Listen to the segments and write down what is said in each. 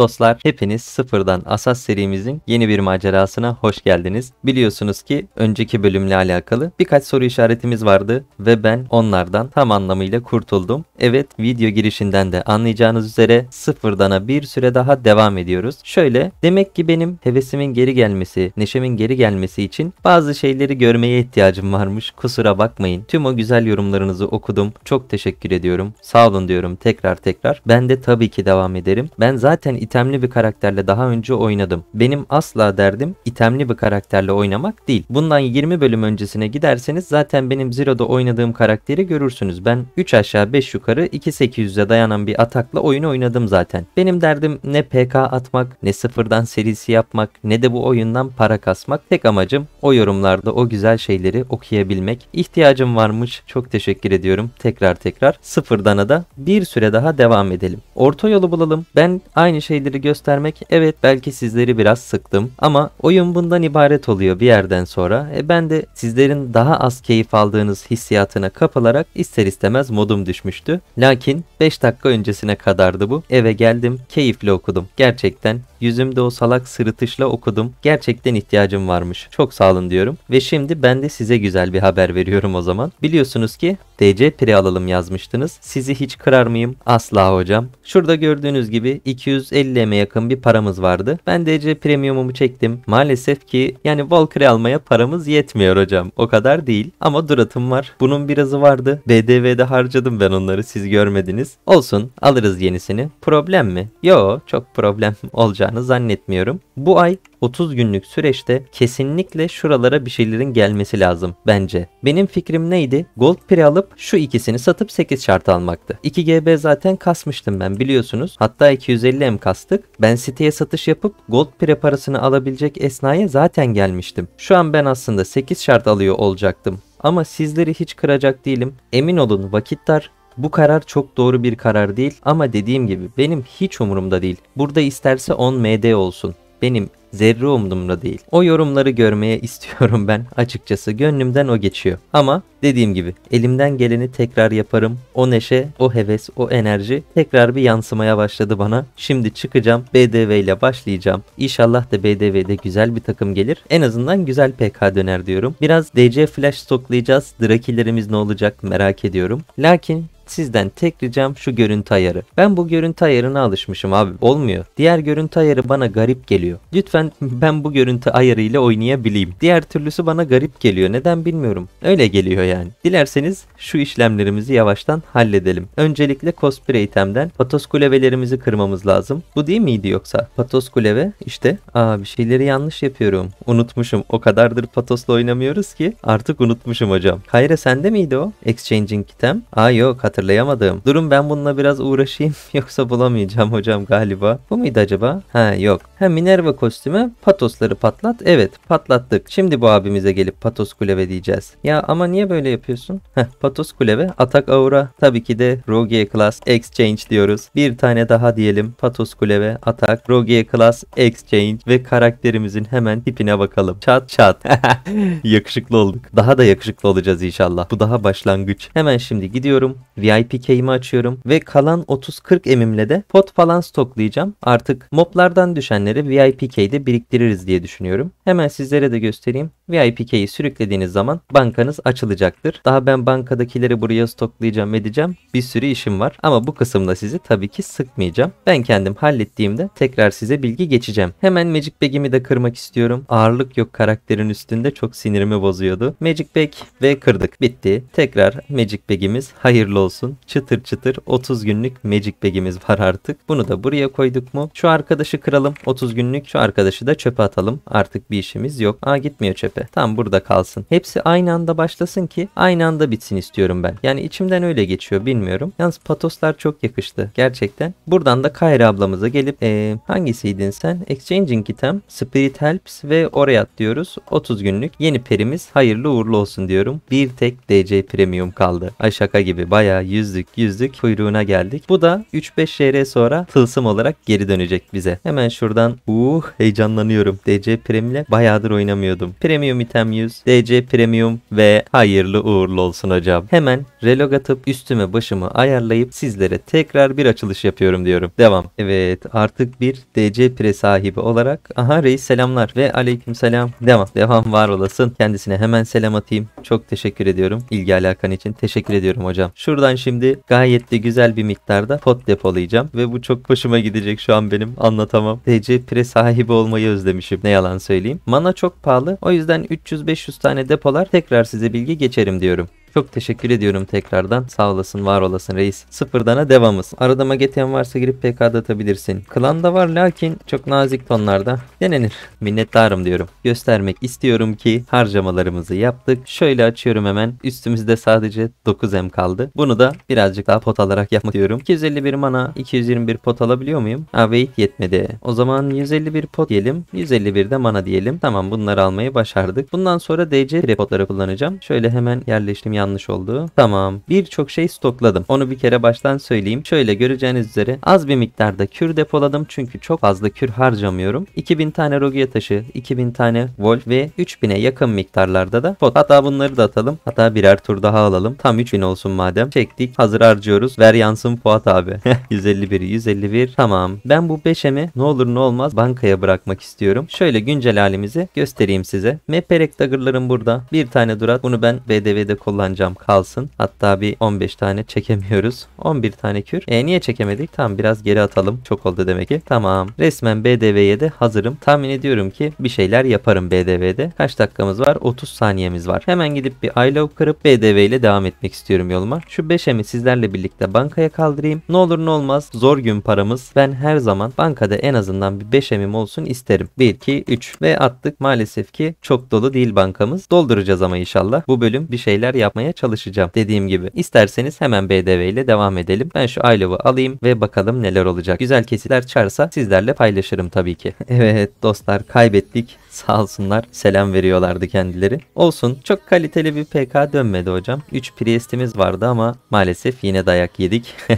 Dostlar hepiniz sıfırdan Asas serimizin yeni bir macerasına hoş geldiniz. Biliyorsunuz ki önceki bölümle alakalı birkaç soru işaretimiz vardı ve ben onlardan tam anlamıyla kurtuldum. Evet video girişinden de anlayacağınız üzere sıfırdana bir süre daha devam ediyoruz. Şöyle demek ki benim hevesimin geri gelmesi, neşemin geri gelmesi için bazı şeyleri görmeye ihtiyacım varmış kusura bakmayın. Tüm o güzel yorumlarınızı okudum. Çok teşekkür ediyorum. Sağ olun diyorum tekrar tekrar. Ben de tabii ki devam ederim. Ben zaten itemli bir karakterle daha önce oynadım. Benim asla derdim itemli bir karakterle oynamak değil. Bundan 20 bölüm öncesine giderseniz zaten benim Zero'da oynadığım karakteri görürsünüz. Ben 3 aşağı 5 yukarı 2800'e dayanan bir atakla oyunu oynadım zaten. Benim derdim ne PK atmak, ne sıfırdan serisi yapmak, ne de bu oyundan para kasmak. Tek amacım o yorumlarda o güzel şeyleri okuyabilmek. İhtiyacım varmış. Çok teşekkür ediyorum. Tekrar tekrar sıfırdana da bir süre daha devam edelim. Orta yolu bulalım. Ben aynı şey şeyleri göstermek evet belki sizleri biraz sıktım ama oyun bundan ibaret oluyor bir yerden sonra. E ben de sizlerin daha az keyif aldığınız hissiyatına kapılarak ister istemez modum düşmüştü. Lakin 5 dakika öncesine kadardı bu. Eve geldim keyifle okudum. Gerçekten yüzümde o salak sırıtışla okudum. Gerçekten ihtiyacım varmış. Çok sağ olun diyorum. Ve şimdi ben de size güzel bir haber veriyorum o zaman. Biliyorsunuz ki DC pre alalım yazmıştınız. Sizi hiç kırar mıyım? Asla hocam. Şurada gördüğünüz gibi 250 150 yakın bir paramız vardı. Ben DC Premium'umu çektim. Maalesef ki yani Valkyrie almaya paramız yetmiyor hocam. O kadar değil. Ama duratım var. Bunun birazı vardı. BDV'de harcadım ben onları. Siz görmediniz. Olsun. Alırız yenisini. Problem mi? Yo çok problem olacağını zannetmiyorum. Bu ay 30 günlük süreçte kesinlikle şuralara bir şeylerin gelmesi lazım bence. Benim fikrim neydi? Gold pire alıp şu ikisini satıp 8 şart almaktı. 2 GB zaten kasmıştım ben biliyorsunuz. Hatta 250 M kastık. Ben siteye satış yapıp Gold pire parasını alabilecek esnaya zaten gelmiştim. Şu an ben aslında 8 şart alıyor olacaktım. Ama sizleri hiç kıracak değilim. Emin olun vakit dar, bu karar çok doğru bir karar değil ama dediğim gibi benim hiç umurumda değil. Burada isterse 10 MD olsun. Benim zerre umdumda değil. O yorumları görmeye istiyorum ben açıkçası gönlümden o geçiyor. Ama dediğim gibi elimden geleni tekrar yaparım. O neşe, o heves, o enerji tekrar bir yansımaya başladı bana. Şimdi çıkacağım BDV ile başlayacağım. İnşallah da BDV'de güzel bir takım gelir. En azından güzel PK döner diyorum. Biraz DC Flash stoklayacağız. Drakilerimiz ne olacak merak ediyorum. Lakin Sizden tek ricam şu görüntü ayarı. Ben bu görüntü ayarına alışmışım abi. Olmuyor. Diğer görüntü ayarı bana garip geliyor. Lütfen ben bu görüntü ayarıyla oynayabileyim. Diğer türlüsü bana garip geliyor. Neden bilmiyorum. Öyle geliyor yani. Dilerseniz şu işlemlerimizi yavaştan halledelim. Öncelikle cosplay itemden patos kulevelerimizi kırmamız lazım. Bu değil miydi yoksa? Patos kuleve işte. Aa bir şeyleri yanlış yapıyorum. Unutmuşum. O kadardır patosla oynamıyoruz ki. Artık unutmuşum hocam. Hayır sende miydi o? Exchanging item. Aa yok hatırlayamadım. Durun ben bununla biraz uğraşayım yoksa bulamayacağım hocam galiba. Bu muydu acaba? Ha yok. Ha Minerva kostümü patosları patlat. Evet patlattık. Şimdi bu abimize gelip patos kuleve diyeceğiz. Ya ama niye böyle yapıyorsun? Heh, patos kuleve atak aura. Tabii ki de Rogue Class Exchange diyoruz. Bir tane daha diyelim. Patos kuleve atak Rogue Class Exchange ve karakterimizin hemen tipine bakalım. Çat çat. yakışıklı olduk. Daha da yakışıklı olacağız inşallah. Bu daha başlangıç. Hemen şimdi gidiyorum. V VIP keyimi açıyorum ve kalan 30-40 emimle de pot falan stoklayacağım. Artık moblardan düşenleri VIP key'de biriktiririz diye düşünüyorum. Hemen sizlere de göstereyim. VIP key'i sürüklediğiniz zaman bankanız açılacaktır. Daha ben bankadakileri buraya stoklayacağım edeceğim. Bir sürü işim var ama bu kısımda sizi tabii ki sıkmayacağım. Ben kendim hallettiğimde tekrar size bilgi geçeceğim. Hemen Magic Bag'imi de kırmak istiyorum. Ağırlık yok karakterin üstünde çok sinirimi bozuyordu. Magic Bag ve kırdık. Bitti. Tekrar Magic Bag'imiz hayırlı olsun. Çıtır çıtır 30 günlük Magic Bag'imiz var artık. Bunu da buraya koyduk mu? Şu arkadaşı kıralım. 30 günlük şu arkadaşı da çöpe atalım. Artık bir bir işimiz yok. Aa gitmiyor çöpe. Tam burada kalsın. Hepsi aynı anda başlasın ki aynı anda bitsin istiyorum ben. Yani içimden öyle geçiyor bilmiyorum. Yalnız patoslar çok yakıştı. Gerçekten. Buradan da Kayra ablamıza gelip ee, hangisiydin sen? Exchanging item, Spirit Helps ve oraya diyoruz. 30 günlük yeni perimiz hayırlı uğurlu olsun diyorum. Bir tek DC Premium kaldı. Ay şaka gibi baya yüzlük yüzlük kuyruğuna geldik. Bu da 3-5 şehre sonra tılsım olarak geri dönecek bize. Hemen şuradan uh heyecanlanıyorum. DC Premium olarak bayağıdır oynamıyordum. Premium item 100, DC Premium ve hayırlı uğurlu olsun hocam. Hemen relog atıp üstüme başımı ayarlayıp sizlere tekrar bir açılış yapıyorum diyorum. Devam. Evet artık bir DC Pre sahibi olarak. Aha reis selamlar ve aleyküm selam. Devam. Devam var olasın. Kendisine hemen selam atayım. Çok teşekkür ediyorum. İlgi alakan için teşekkür ediyorum hocam. Şuradan şimdi gayet de güzel bir miktarda pot depolayacağım ve bu çok hoşuma gidecek şu an benim anlatamam. DC Pre sahibi olmayı özlemişim. Ne yalan söyleyeyim. Mana çok pahalı o yüzden 300-500 tane depolar tekrar size bilgi geçerim diyorum. Çok teşekkür ediyorum tekrardan. Sağ olasın, var olasın reis. Sıfırdana devamız. Arada mageten varsa girip pk atabilirsin. Klan da var lakin çok nazik tonlarda denenir. Minnettarım diyorum. Göstermek istiyorum ki harcamalarımızı yaptık. Şöyle açıyorum hemen. Üstümüzde sadece 9M kaldı. Bunu da birazcık daha pot alarak yapmak diyorum. 251 mana, 221 pot alabiliyor muyum? Ah yetmedi. O zaman 151 pot diyelim. 151 de mana diyelim. Tamam bunları almayı başardık. Bundan sonra DC repotları kullanacağım. Şöyle hemen yerleştim yan yanlış oldu. Tamam. Birçok şey stokladım. Onu bir kere baştan söyleyeyim. Şöyle göreceğiniz üzere az bir miktarda kür depoladım çünkü çok fazla kür harcamıyorum. 2000 tane roguya taşı, 2000 tane wolf ve 3000'e yakın miktarlarda da pot. Hatta bunları da atalım. Hatta birer tur daha alalım. Tam 3000 olsun madem. Çektik. Hazır harcıyoruz. Ver yansın Fuat abi. 151 151. Tamam. Ben bu 5'emi ne olur ne olmaz bankaya bırakmak istiyorum. Şöyle güncel halimizi göstereyim size. Meperek Dagger'larım burada. Bir tane durat. Bunu ben BDV'de kullanacağım kullanacağım kalsın. Hatta bir 15 tane çekemiyoruz. 11 tane kür. E niye çekemedik? Tamam biraz geri atalım. Çok oldu demek ki. Tamam. Resmen BDV'ye de hazırım. Tahmin ediyorum ki bir şeyler yaparım BDV'de. Kaç dakikamız var? 30 saniyemiz var. Hemen gidip bir I love kırıp BDV ile devam etmek istiyorum yoluma. Şu 5'emi sizlerle birlikte bankaya kaldırayım. Ne olur ne olmaz. Zor gün paramız. Ben her zaman bankada en azından bir 5'emim olsun isterim. 1, 2, 3 ve attık. Maalesef ki çok dolu değil bankamız. Dolduracağız ama inşallah. Bu bölüm bir şeyler yap yapmaya çalışacağım. Dediğim gibi isterseniz hemen BDV ile devam edelim. Ben şu iLove'ı alayım ve bakalım neler olacak. Güzel kesitler çarsa sizlerle paylaşırım tabii ki. evet dostlar kaybettik. Sağ olsunlar selam veriyorlardı kendileri. Olsun çok kaliteli bir PK dönmedi hocam. 3 priestimiz vardı ama maalesef yine dayak yedik.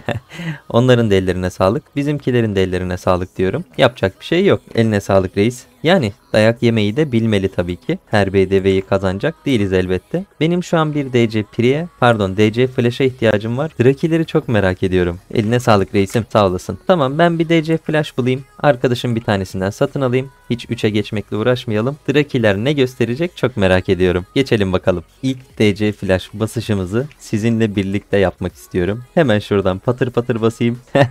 Onların da ellerine sağlık. Bizimkilerin de ellerine sağlık diyorum. Yapacak bir şey yok. Eline sağlık reis. Yani dayak yemeyi de bilmeli tabii ki. Her BDV'yi kazanacak değiliz elbette. Benim şu an bir DC Pri'ye, pardon DC Flash'a ihtiyacım var. Drakileri çok merak ediyorum. Eline sağlık reisim sağ olasın. Tamam ben bir DC Flash bulayım. Arkadaşım bir tanesinden satın alayım. Hiç 3'e geçmekle uğraşmayalım. Drakiler ne gösterecek çok merak ediyorum. Geçelim bakalım. İlk DC Flash basışımızı sizinle birlikte yapmak istiyorum. Hemen şuradan patır patır basayım.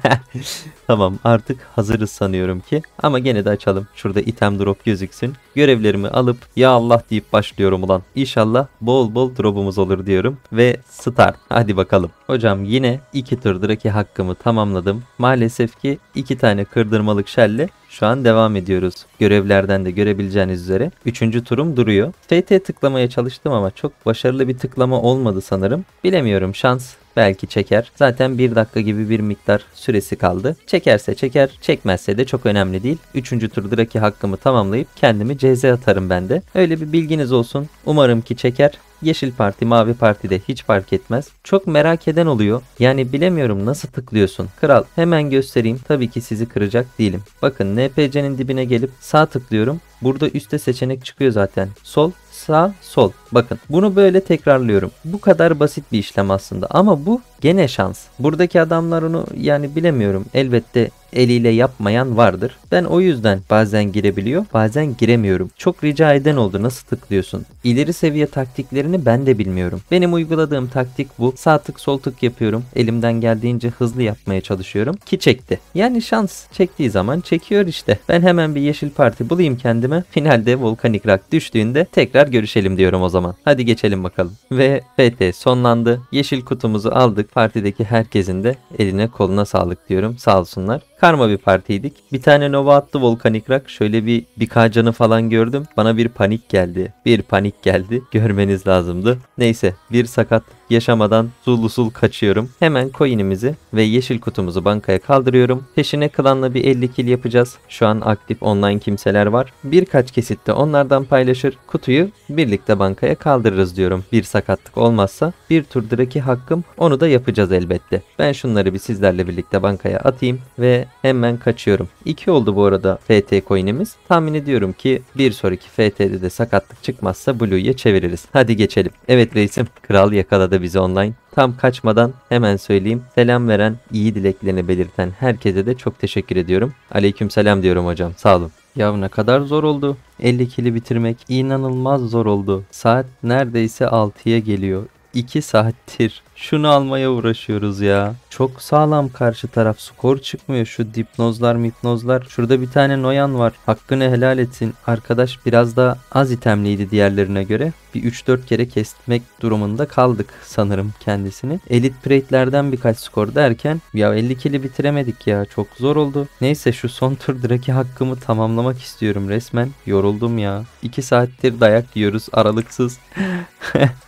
tamam artık hazırız sanıyorum ki. Ama gene de açalım. Şurada item drop gözüksün. Görevlerimi alıp ya Allah deyip başlıyorum ulan. İnşallah bol bol drop'umuz olur diyorum. Ve start. Hadi bakalım. Hocam yine iki turdur hakkımı tamamladım. Maalesef ki iki tane kırdırmalık şelle şu an devam ediyoruz. Görevlerden de görebileceğiniz üzere. Üçüncü turum duruyor. FT tıklamaya çalıştım ama çok başarılı bir tıklama olmadı sanırım. Bilemiyorum şans belki çeker. Zaten bir dakika gibi bir miktar süresi kaldı. Çekerse çeker, çekmezse de çok önemli değil. Üçüncü turdaki hakkımı tamamlayıp kendimi CZ atarım ben de. Öyle bir bilginiz olsun. Umarım ki çeker. Yeşil Parti, Mavi Parti de hiç fark etmez. Çok merak eden oluyor. Yani bilemiyorum nasıl tıklıyorsun. Kral hemen göstereyim. Tabii ki sizi kıracak değilim. Bakın NPC'nin dibine gelip sağ tıklıyorum. Burada üstte seçenek çıkıyor zaten. Sol, sağ, sol. Bakın bunu böyle tekrarlıyorum. Bu kadar basit bir işlem aslında ama bu Gene şans. Buradaki adamlar onu yani bilemiyorum. Elbette eliyle yapmayan vardır. Ben o yüzden bazen girebiliyor bazen giremiyorum. Çok rica eden oldu nasıl tıklıyorsun? İleri seviye taktiklerini ben de bilmiyorum. Benim uyguladığım taktik bu. Sağ tık sol tık yapıyorum. Elimden geldiğince hızlı yapmaya çalışıyorum ki çekti. Yani şans çektiği zaman çekiyor işte. Ben hemen bir yeşil parti bulayım kendime. Finalde volkanik rak düştüğünde tekrar görüşelim diyorum o zaman. Hadi geçelim bakalım. Ve PT sonlandı. Yeşil kutumuzu aldık. Partideki herkesin de eline koluna sağlık diyorum. Sağ olsunlar karma bir partiydik. Bir tane Nova attı volkanik rak. Şöyle bir birkaç canı falan gördüm. Bana bir panik geldi. Bir panik geldi. Görmeniz lazımdı. Neyse bir sakat yaşamadan zul usul kaçıyorum. Hemen coin'imizi ve yeşil kutumuzu bankaya kaldırıyorum. Peşine klanla bir 50 kill yapacağız. Şu an aktif online kimseler var. Birkaç kesitte onlardan paylaşır. Kutuyu birlikte bankaya kaldırırız diyorum. Bir sakatlık olmazsa bir turdaki hakkım onu da yapacağız elbette. Ben şunları bir sizlerle birlikte bankaya atayım ve hemen kaçıyorum. 2 oldu bu arada FT coin'imiz. Tahmin ediyorum ki bir sonraki FT'de de sakatlık çıkmazsa blue'ye çeviririz. Hadi geçelim. Evet reisim kral yakaladı bizi online. Tam kaçmadan hemen söyleyeyim. Selam veren, iyi dileklerini belirten herkese de çok teşekkür ediyorum. Aleyküm selam diyorum hocam. Sağ olun. Ya ne kadar zor oldu. 50 kili bitirmek inanılmaz zor oldu. Saat neredeyse 6'ya geliyor. 2 saattir şunu almaya uğraşıyoruz ya. Çok sağlam karşı taraf skor çıkmıyor şu dipnozlar mipnozlar. Şurada bir tane Noyan var hakkını helal etsin. Arkadaş biraz da az itemliydi diğerlerine göre. Bir 3-4 kere kesmek durumunda kaldık sanırım kendisini. Elite Prate'lerden birkaç skor derken ya 50 kili bitiremedik ya çok zor oldu. Neyse şu son tur turdaki hakkımı tamamlamak istiyorum resmen. Yoruldum ya. 2 saattir dayak yiyoruz aralıksız.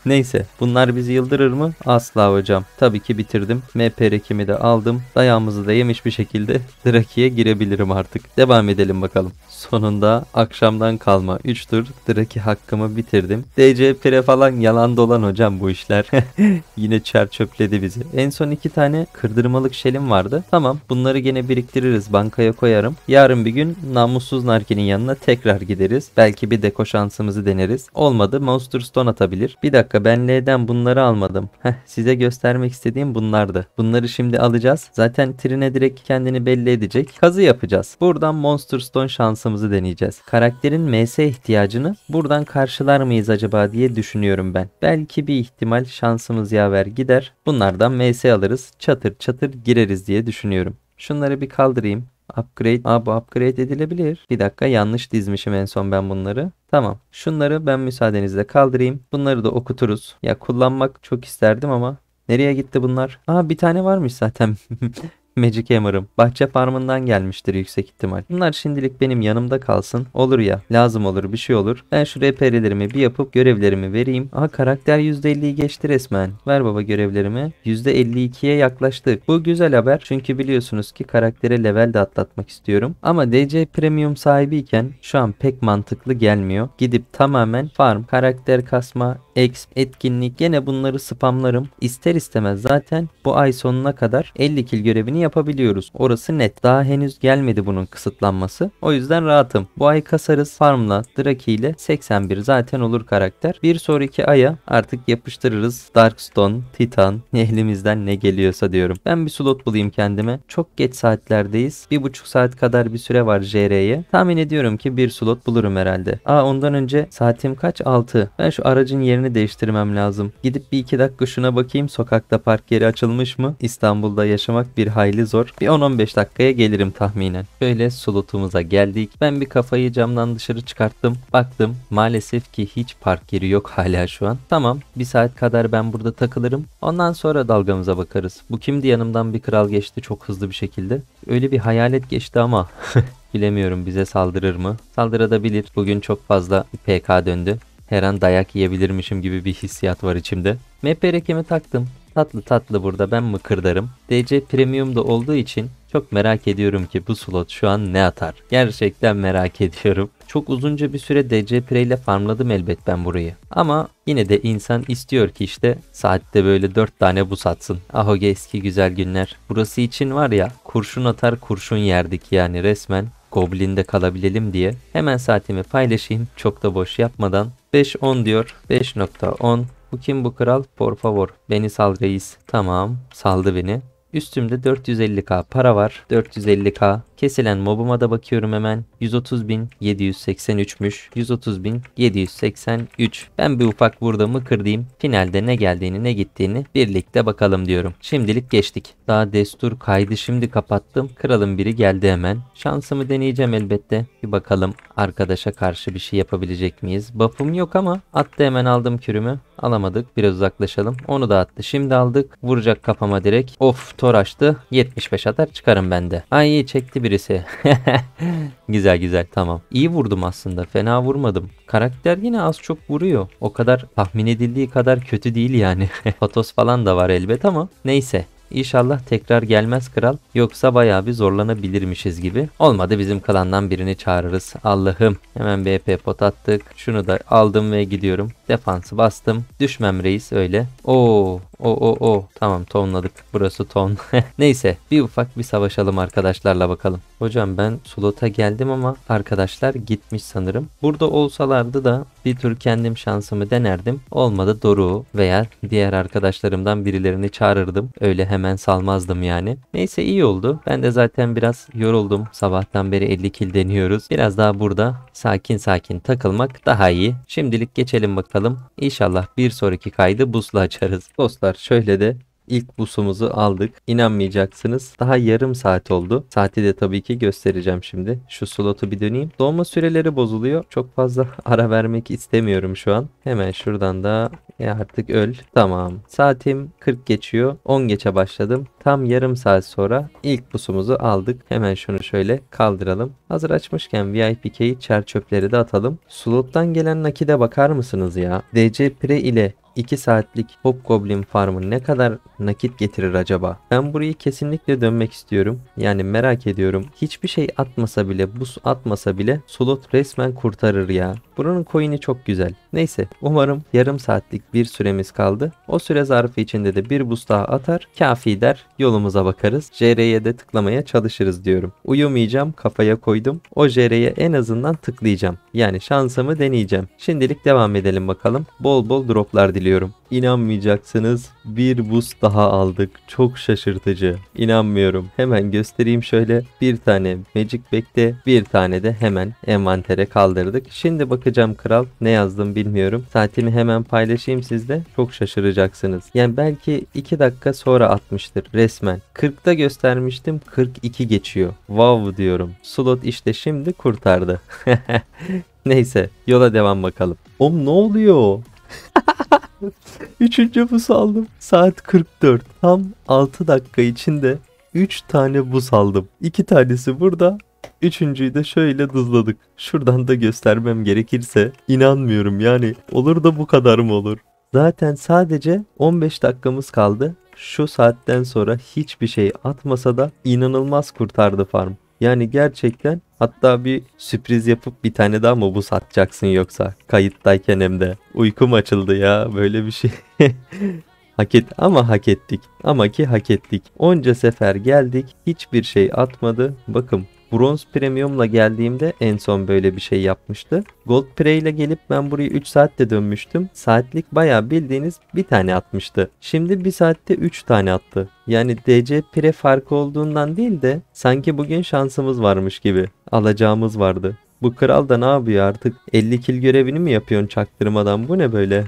Neyse bunlar Bunlar bizi yıldırır mı? Asla hocam. Tabii ki bitirdim. MP rekimi de aldım. Dayağımızı da yemiş bir şekilde Draki'ye girebilirim artık. Devam edelim bakalım. Sonunda akşamdan kalma 3 tur Draki hakkımı bitirdim. DC pire falan yalan dolan hocam bu işler. Yine çer çöpledi bizi. En son 2 tane kırdırmalık şelim vardı. Tamam bunları gene biriktiririz bankaya koyarım. Yarın bir gün namussuz Narki'nin yanına tekrar gideriz. Belki bir deko şansımızı deneriz. Olmadı Monster Stone atabilir. Bir dakika ben L'den bunu bunları almadım. Heh, size göstermek istediğim bunlardı. Bunları şimdi alacağız. Zaten Trine direkt kendini belli edecek. Kazı yapacağız. Buradan Monster Stone şansımızı deneyeceğiz. Karakterin MS ihtiyacını buradan karşılar mıyız acaba diye düşünüyorum ben. Belki bir ihtimal şansımız yaver gider. Bunlardan MS alırız. Çatır çatır gireriz diye düşünüyorum. Şunları bir kaldırayım. Upgrade. Aa bu upgrade edilebilir. Bir dakika yanlış dizmişim en son ben bunları. Tamam. Şunları ben müsaadenizle kaldırayım. Bunları da okuturuz. Ya kullanmak çok isterdim ama Nereye gitti bunlar? Aa bir tane varmış zaten. Magic Hammer'ım. Bahçe farmından gelmiştir yüksek ihtimal. Bunlar şimdilik benim yanımda kalsın. Olur ya lazım olur bir şey olur. Ben şuraya perilerimi bir yapıp görevlerimi vereyim. Aha karakter %50'yi geçti resmen. Ver baba görevlerimi. %52'ye yaklaştı. Bu güzel haber çünkü biliyorsunuz ki karaktere level de atlatmak istiyorum. Ama DC Premium sahibiyken şu an pek mantıklı gelmiyor. Gidip tamamen farm, karakter kasma, exp, etkinlik yine bunları spamlarım. İster istemez zaten bu ay sonuna kadar 50 kill görevini istediğini yapabiliyoruz. Orası net. Daha henüz gelmedi bunun kısıtlanması. O yüzden rahatım. Bu ay kasarız. Farmla, Draki ile 81 zaten olur karakter. Bir sonraki aya artık yapıştırırız. Darkstone, Titan elimizden ne geliyorsa diyorum. Ben bir slot bulayım kendime. Çok geç saatlerdeyiz. Bir buçuk saat kadar bir süre var JR'ye. Tahmin ediyorum ki bir slot bulurum herhalde. Aa ondan önce saatim kaç? 6. Ben şu aracın yerini değiştirmem lazım. Gidip bir iki dakika şuna bakayım. Sokakta park yeri açılmış mı? İstanbul'da yaşamak bir hayal hayli zor. Bir 10-15 dakikaya gelirim tahminen. Şöyle slotumuza geldik. Ben bir kafayı camdan dışarı çıkarttım. Baktım maalesef ki hiç park yeri yok hala şu an. Tamam bir saat kadar ben burada takılırım. Ondan sonra dalgamıza bakarız. Bu kimdi yanımdan bir kral geçti çok hızlı bir şekilde. Öyle bir hayalet geçti ama Bilemiyorum bize saldırır mı? Saldırabilir. Bugün çok fazla PK döndü. Her an dayak yiyebilirmişim gibi bir hissiyat var içimde. MP rekemi taktım. Tatlı tatlı burada ben mıkırdarım. DC Premium da olduğu için çok merak ediyorum ki bu slot şu an ne atar? Gerçekten merak ediyorum. Çok uzunca bir süre DC Pre ile farmladım elbet ben burayı. Ama yine de insan istiyor ki işte saatte böyle 4 tane bu satsın. Ahoge eski güzel günler. Burası için var ya kurşun atar kurşun yerdik yani resmen. Goblin'de kalabilelim diye hemen saatimi paylaşayım çok da boş yapmadan 5.10 diyor 5.10 bu kim bu kral? Por favor. Beni sal reis. Tamam. Saldı beni. Üstümde 450k para var. 450k Kesilen mobuma da bakıyorum hemen. 130.783'müş. 130.783. Ben bir ufak burada mıkır diyeyim. Finalde ne geldiğini ne gittiğini birlikte bakalım diyorum. Şimdilik geçtik. Daha destur kaydı şimdi kapattım. Kralın biri geldi hemen. Şansımı deneyeceğim elbette. Bir bakalım arkadaşa karşı bir şey yapabilecek miyiz? Buff'um yok ama attı hemen aldım kürümü. Alamadık. Biraz uzaklaşalım. Onu da attı. Şimdi aldık. Vuracak kafama direkt. Of tor açtı. 75 atar çıkarım bende. Ay çekti bir birisi. güzel güzel tamam. İyi vurdum aslında fena vurmadım. Karakter yine az çok vuruyor. O kadar tahmin edildiği kadar kötü değil yani. Patos falan da var elbet ama neyse. İnşallah tekrar gelmez kral yoksa bayağı bir zorlanabilirmişiz gibi. Olmadı bizim klandan birini çağırırız. Allah'ım hemen BP pot attık. Şunu da aldım ve gidiyorum. Defansı bastım. Düşmem reis öyle. Oo o o o tamam tonladık burası ton. Neyse bir ufak bir savaşalım arkadaşlarla bakalım. Hocam ben slota geldim ama arkadaşlar gitmiş sanırım. Burada olsalardı da bir tür kendim şansımı denerdim. Olmadı Doru veya diğer arkadaşlarımdan birilerini çağırırdım. Öyle hemen salmazdım yani. Neyse iyi oldu. Ben de zaten biraz yoruldum. Sabahtan beri 50 kil deniyoruz. Biraz daha burada sakin sakin takılmak daha iyi. Şimdilik geçelim bakalım. İnşallah bir sonraki kaydı buzla açarız. Dostlar dostlar şöyle de ilk busumuzu aldık. İnanmayacaksınız. Daha yarım saat oldu. Saati de tabii ki göstereceğim şimdi. Şu slotu bir döneyim. Dolma süreleri bozuluyor. Çok fazla ara vermek istemiyorum şu an. Hemen şuradan da e artık öl. Tamam. Saatim 40 geçiyor. 10 geçe başladım. Tam yarım saat sonra ilk busumuzu aldık. Hemen şunu şöyle kaldıralım. Hazır açmışken VIP key çer de atalım. Slottan gelen nakide bakar mısınız ya? DC Pre ile 2 saatlik Hobgoblin farmı ne kadar nakit getirir acaba? Ben burayı kesinlikle dönmek istiyorum. Yani merak ediyorum. Hiçbir şey atmasa bile, buz atmasa bile slot resmen kurtarır ya. Buranın coin'i çok güzel. Neyse umarım yarım saatlik bir süremiz kaldı. O süre zarfı içinde de bir buz daha atar. Kafi der yolumuza bakarız. JR'ye de tıklamaya çalışırız diyorum. Uyumayacağım kafaya koydum. O JR'ye en azından tıklayacağım. Yani şansımı deneyeceğim. Şimdilik devam edelim bakalım. Bol bol droplar diliyorum. İnanmayacaksınız bir buz daha aldık. Çok şaşırtıcı. İnanmıyorum. Hemen göstereyim şöyle. Bir tane Magic Bag'de bir tane de hemen envantere kaldırdık. Şimdi bakacağım kral ne yazdım bilmiyorum. Saatimi hemen paylaşayım sizde. Çok şaşıracaksınız. Yani belki 2 dakika sonra atmıştır resmen. 40'da göstermiştim 42 geçiyor. Wow diyorum. Slot işte şimdi kurtardı. Neyse yola devam bakalım. Om ne oluyor? Üçüncü buz aldım. Saat 44. Tam 6 dakika içinde 3 tane buz aldım. 2 tanesi burada. Üçüncüyü de şöyle dızladık. Şuradan da göstermem gerekirse inanmıyorum yani olur da bu kadar mı olur? Zaten sadece 15 dakikamız kaldı. Şu saatten sonra hiçbir şey atmasa da inanılmaz kurtardı farm. Yani gerçekten Hatta bir sürpriz yapıp bir tane daha mı bu satacaksın yoksa kayıttayken hem de. Uykum açıldı ya böyle bir şey. hak et ama hak ettik. Ama ki hak ettik. Onca sefer geldik hiçbir şey atmadı. Bakın Bronz Premium'la geldiğimde en son böyle bir şey yapmıştı. Gold Pre ile gelip ben burayı 3 saatte dönmüştüm. Saatlik baya bildiğiniz bir tane atmıştı. Şimdi bir saatte 3 tane attı. Yani DC Pre farkı olduğundan değil de sanki bugün şansımız varmış gibi. Alacağımız vardı. Bu kral da ne yapıyor artık? 50 kil görevini mi yapıyorsun çaktırmadan? Bu ne böyle?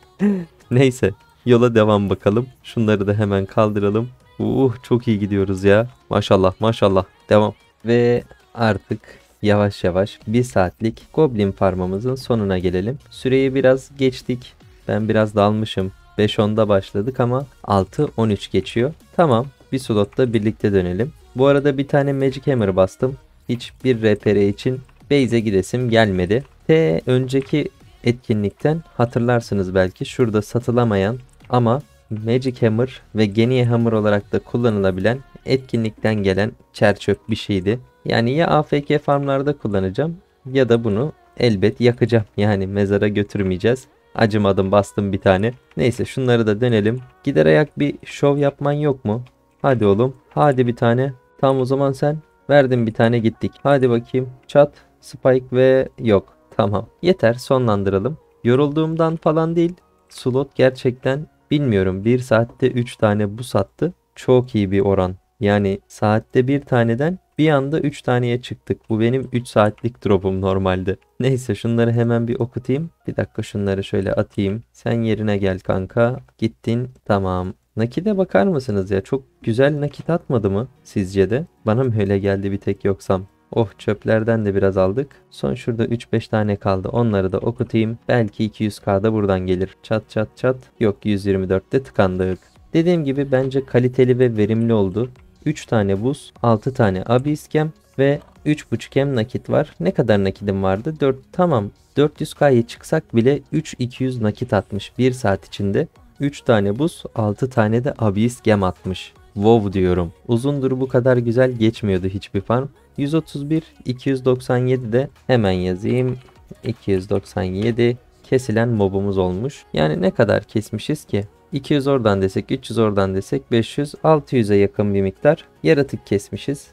Neyse yola devam bakalım. Şunları da hemen kaldıralım. Uh çok iyi gidiyoruz ya. Maşallah maşallah. Devam. Ve artık yavaş yavaş bir saatlik Goblin Farmımızın sonuna gelelim. Süreyi biraz geçtik. Ben biraz dalmışım. 5-10'da başladık ama 6-13 geçiyor. Tamam bir slotta birlikte dönelim. Bu arada bir tane Magic Hammer bastım. Hiçbir RPR için base'e gidesim gelmedi. T önceki etkinlikten hatırlarsınız belki şurada satılamayan ama Magic Hammer ve Genie Hammer olarak da kullanılabilen etkinlikten gelen çerçöp bir şeydi. Yani ya AFK farmlarda kullanacağım ya da bunu elbet yakacağım. Yani mezara götürmeyeceğiz. Acımadım bastım bir tane. Neyse şunları da dönelim. Gider ayak bir şov yapman yok mu? Hadi oğlum. Hadi bir tane. Tam o zaman sen. Verdim bir tane gittik. Hadi bakayım. Çat, spike ve yok. Tamam. Yeter sonlandıralım. Yorulduğumdan falan değil. Slot gerçekten Bilmiyorum Bir saatte 3 tane bu sattı. Çok iyi bir oran. Yani saatte bir taneden bir anda 3 taneye çıktık. Bu benim 3 saatlik drop'um normaldi. Neyse şunları hemen bir okutayım. Bir dakika şunları şöyle atayım. Sen yerine gel kanka. Gittin. Tamam. Nakide bakar mısınız ya? Çok güzel nakit atmadı mı sizce de? Bana mı öyle geldi bir tek yoksam? Oh çöplerden de biraz aldık. Son şurada 3-5 tane kaldı. Onları da okutayım. Belki 200k'da buradan gelir. Çat çat çat. Yok 124'te tıkandık. Dediğim gibi bence kaliteli ve verimli oldu. 3 tane buz, 6 tane abiskem ve 3.5M nakit var. Ne kadar nakidim vardı? 4 tamam 400K'ya çıksak bile 3-200 nakit atmış 1 saat içinde. 3 tane buz 6 tane de abis gem atmış. Wow diyorum. Uzundur bu kadar güzel geçmiyordu hiçbir farm. 131 297 de hemen yazayım. 297 kesilen mobumuz olmuş. Yani ne kadar kesmişiz ki? 200 oradan desek, 300 oradan desek 500, 600'e yakın bir miktar yaratık kesmişiz.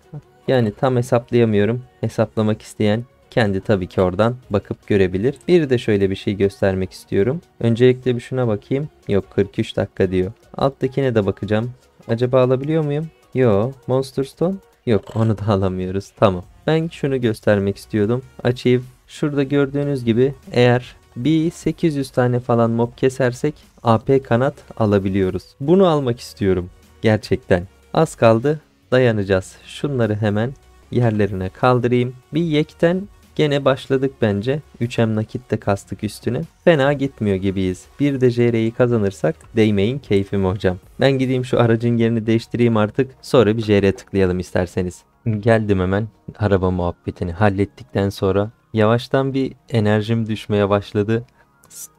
Yani tam hesaplayamıyorum. Hesaplamak isteyen kendi tabii ki oradan bakıp görebilir. Bir de şöyle bir şey göstermek istiyorum. Öncelikle bir şuna bakayım. Yok 43 dakika diyor. Alttakine de bakacağım. Acaba alabiliyor muyum? Yo, Monster Stone Yok onu da alamıyoruz. Tamam. Ben şunu göstermek istiyordum. Achieve. Şurada gördüğünüz gibi eğer bir 800 tane falan mob kesersek AP kanat alabiliyoruz. Bunu almak istiyorum. Gerçekten. Az kaldı. Dayanacağız. Şunları hemen yerlerine kaldırayım. Bir yekten Gene başladık bence. 3M nakit de kastık üstüne. Fena gitmiyor gibiyiz. Bir de JR'yi kazanırsak değmeyin keyfim hocam. Ben gideyim şu aracın yerini değiştireyim artık. Sonra bir JR'ye tıklayalım isterseniz. Geldim hemen araba muhabbetini hallettikten sonra yavaştan bir enerjim düşmeye başladı.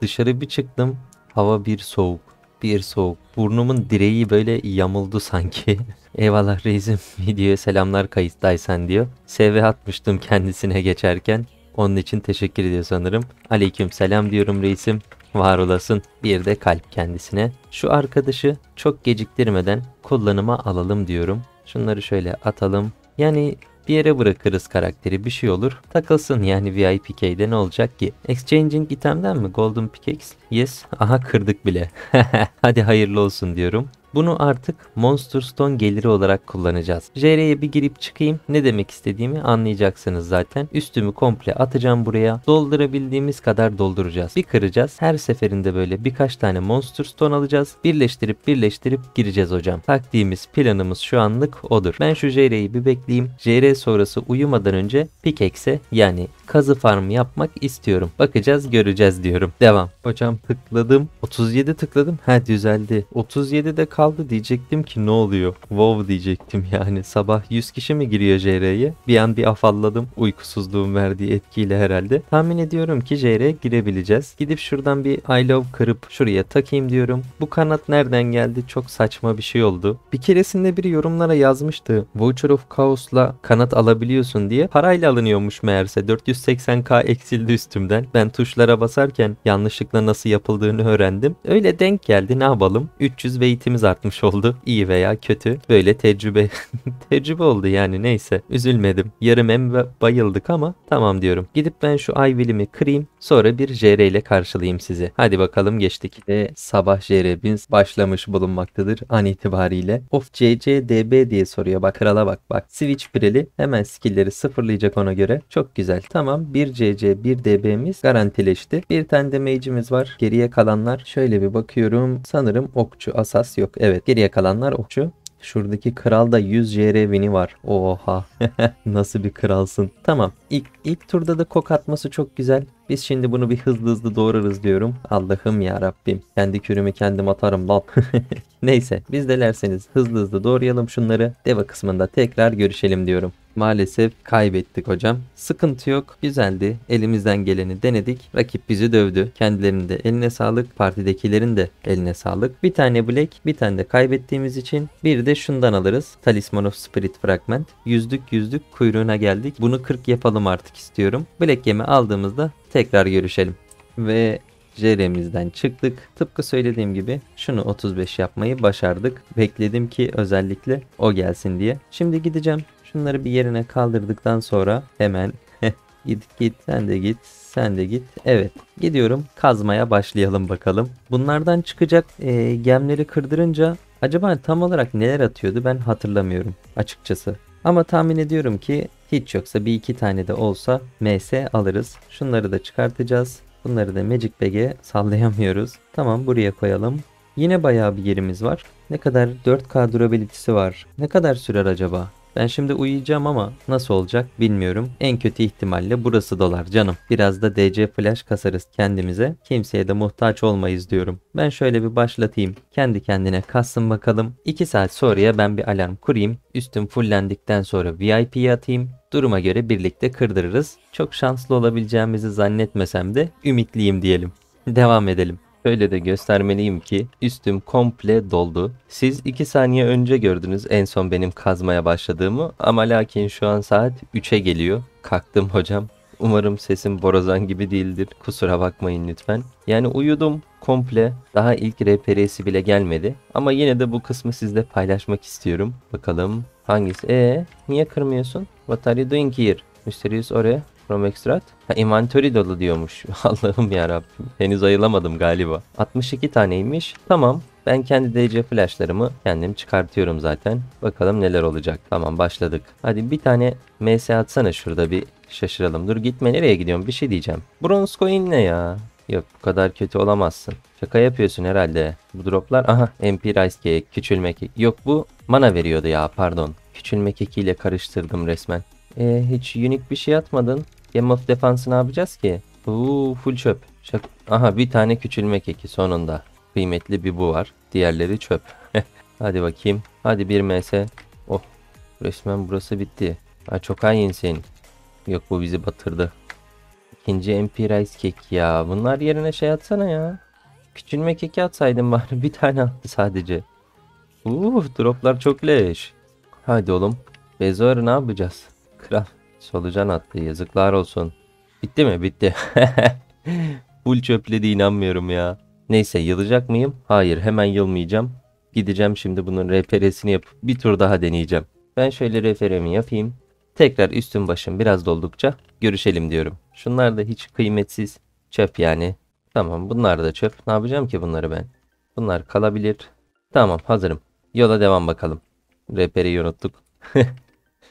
Dışarı bir çıktım. Hava bir soğuk bir soğuk. Burnumun direği böyle yamuldu sanki. Eyvallah reisim videoya selamlar kayıttaysan diyor. SV atmıştım kendisine geçerken. Onun için teşekkür ediyor sanırım. Aleyküm selam diyorum reisim. Var olasın. Bir de kalp kendisine. Şu arkadaşı çok geciktirmeden kullanıma alalım diyorum. Şunları şöyle atalım. Yani bir yere bırakırız karakteri bir şey olur. Takılsın yani VIP key'de ne olacak ki? Exchanging itemden mi? Golden pickaxe? Yes. Aha kırdık bile. Hadi hayırlı olsun diyorum. Bunu artık Monster Stone geliri olarak kullanacağız. JR'ye bir girip çıkayım ne demek istediğimi anlayacaksınız zaten. Üstümü komple atacağım buraya. Doldurabildiğimiz kadar dolduracağız. Bir kıracağız. Her seferinde böyle birkaç tane Monster Stone alacağız. Birleştirip birleştirip gireceğiz hocam. Taktiğimiz planımız şu anlık odur. Ben şu JR'yi bir bekleyeyim. JR sonrası uyumadan önce pickaxe yani kazı farm yapmak istiyorum. Bakacağız göreceğiz diyorum. Devam. Hocam tıkladım. 37 tıkladım. Ha düzeldi. 37 de kaldı kaldı diyecektim ki ne oluyor? Wow diyecektim yani. Sabah 100 kişi mi giriyor JR'ye? Bir an bir afalladım uykusuzluğun verdiği etkiyle herhalde. Tahmin ediyorum ki JR'ye girebileceğiz. Gidip şuradan bir I love kırıp şuraya takayım diyorum. Bu kanat nereden geldi? Çok saçma bir şey oldu. Bir keresinde biri yorumlara yazmıştı. Voucher of Chaos'la kanat alabiliyorsun diye. Parayla alınıyormuş meğerse. 480k eksildi üstümden. Ben tuşlara basarken yanlışlıkla nasıl yapıldığını öğrendim. Öyle denk geldi ne yapalım. 300 ve artık çıkartmış oldu. İyi veya kötü. Böyle tecrübe tecrübe oldu yani neyse. Üzülmedim. Yarım em ve bayıldık ama tamam diyorum. Gidip ben şu Ayvil'imi kırayım. Sonra bir JR ile karşılayayım sizi. Hadi bakalım geçtik. Ve sabah JR'imiz başlamış bulunmaktadır an itibariyle. Of CCDB diye soruyor. Bak krala bak bak. Switch Pirel'i hemen skillleri sıfırlayacak ona göre. Çok güzel. Tamam bir CC bir DB'miz garantileşti. Bir tane de mage'imiz var. Geriye kalanlar şöyle bir bakıyorum. Sanırım okçu asas yok. Evet geriye kalanlar okçu. Şuradaki kralda 100 JR vini var. Oha. Nasıl bir kralsın. Tamam. ilk ilk turda da kok atması çok güzel. Biz şimdi bunu bir hızlı hızlı doğrarız diyorum. Allah'ım ya Rabbim. Kendi kürümü kendim atarım lan. Neyse biz de dilerseniz hızlı hızlı doğrayalım şunları. Deva kısmında tekrar görüşelim diyorum. Maalesef kaybettik hocam. Sıkıntı yok. Güzeldi. Elimizden geleni denedik. Rakip bizi dövdü. Kendilerinin de eline sağlık. Partidekilerin de eline sağlık. Bir tane Black, bir tane de kaybettiğimiz için bir de şundan alırız. Talisman of Spirit Fragment. Yüzlük yüzlük kuyruğuna geldik. Bunu 40 yapalım artık istiyorum. Black yeme aldığımızda tekrar görüşelim. Ve JR'mizden çıktık. Tıpkı söylediğim gibi şunu 35 yapmayı başardık. Bekledim ki özellikle o gelsin diye. Şimdi gideceğim Şunları bir yerine kaldırdıktan sonra hemen git git sen de git sen de git. Evet gidiyorum kazmaya başlayalım bakalım. Bunlardan çıkacak e, gemleri kırdırınca acaba tam olarak neler atıyordu ben hatırlamıyorum açıkçası. Ama tahmin ediyorum ki hiç yoksa bir iki tane de olsa MS alırız. Şunları da çıkartacağız. Bunları da Magic Bag'e sallayamıyoruz. Tamam buraya koyalım. Yine bayağı bir yerimiz var. Ne kadar 4K durability'si var. Ne kadar sürer acaba? Ben şimdi uyuyacağım ama nasıl olacak bilmiyorum. En kötü ihtimalle burası dolar canım. Biraz da DC Flash kasarız kendimize. Kimseye de muhtaç olmayız diyorum. Ben şöyle bir başlatayım. Kendi kendine kassın bakalım. 2 saat sonraya ben bir alarm kurayım. Üstüm fullendikten sonra VIP'ye atayım. Duruma göre birlikte kırdırırız. Çok şanslı olabileceğimizi zannetmesem de ümitliyim diyelim. Devam edelim. Şöyle de göstermeliyim ki üstüm komple doldu. Siz 2 saniye önce gördünüz en son benim kazmaya başladığımı ama lakin şu an saat 3'e geliyor. Kalktım hocam. Umarım sesim borazan gibi değildir. Kusura bakmayın lütfen. Yani uyudum komple. Daha ilk RPR'si bile gelmedi. Ama yine de bu kısmı sizle paylaşmak istiyorum. Bakalım hangisi? E ee, niye kırmıyorsun? What are you doing here? Mysterious oraya from extract. Ha, inventory dolu diyormuş. Allah'ım ya Rabbim. Henüz ayılamadım galiba. 62 taneymiş. Tamam. Ben kendi DC flashlarımı kendim çıkartıyorum zaten. Bakalım neler olacak. Tamam başladık. Hadi bir tane MS atsana şurada bir şaşıralım. Dur gitme nereye gidiyorsun bir şey diyeceğim. Bronze coin ne ya? Yok bu kadar kötü olamazsın. Şaka yapıyorsun herhalde. Bu droplar aha MP Rice Cake, küçülme Yok bu mana veriyordu ya pardon. Küçülme kekiyle karıştırdım resmen. E, hiç unik bir şey atmadın. Game of Defense'ı ne yapacağız ki? Uuu full çöp. Şak Aha bir tane küçülme keki sonunda. Kıymetli bir bu var. Diğerleri çöp. Hadi bakayım. Hadi bir ms. Oh resmen burası bitti. Ay çok hain senin. Yok bu bizi batırdı. İkinci MP Rice kek ya. Bunlar yerine şey atsana ya. Küçülme keki atsaydın bari. Bir tane attı sadece. Uuu droplar çok leş. Haydi oğlum. Bezoar'ı ne yapacağız? Kral. Solucan attı yazıklar olsun. Bitti mi? Bitti. Full çöpledi inanmıyorum ya. Neyse yılacak mıyım? Hayır hemen yılmayacağım. Gideceğim şimdi bunun referesini yapıp bir tur daha deneyeceğim. Ben şöyle referemi yapayım. Tekrar üstüm başım biraz doldukça görüşelim diyorum. Şunlar da hiç kıymetsiz. Çöp yani. Tamam bunlar da çöp. Ne yapacağım ki bunları ben? Bunlar kalabilir. Tamam hazırım. Yola devam bakalım. Repereyi unuttuk.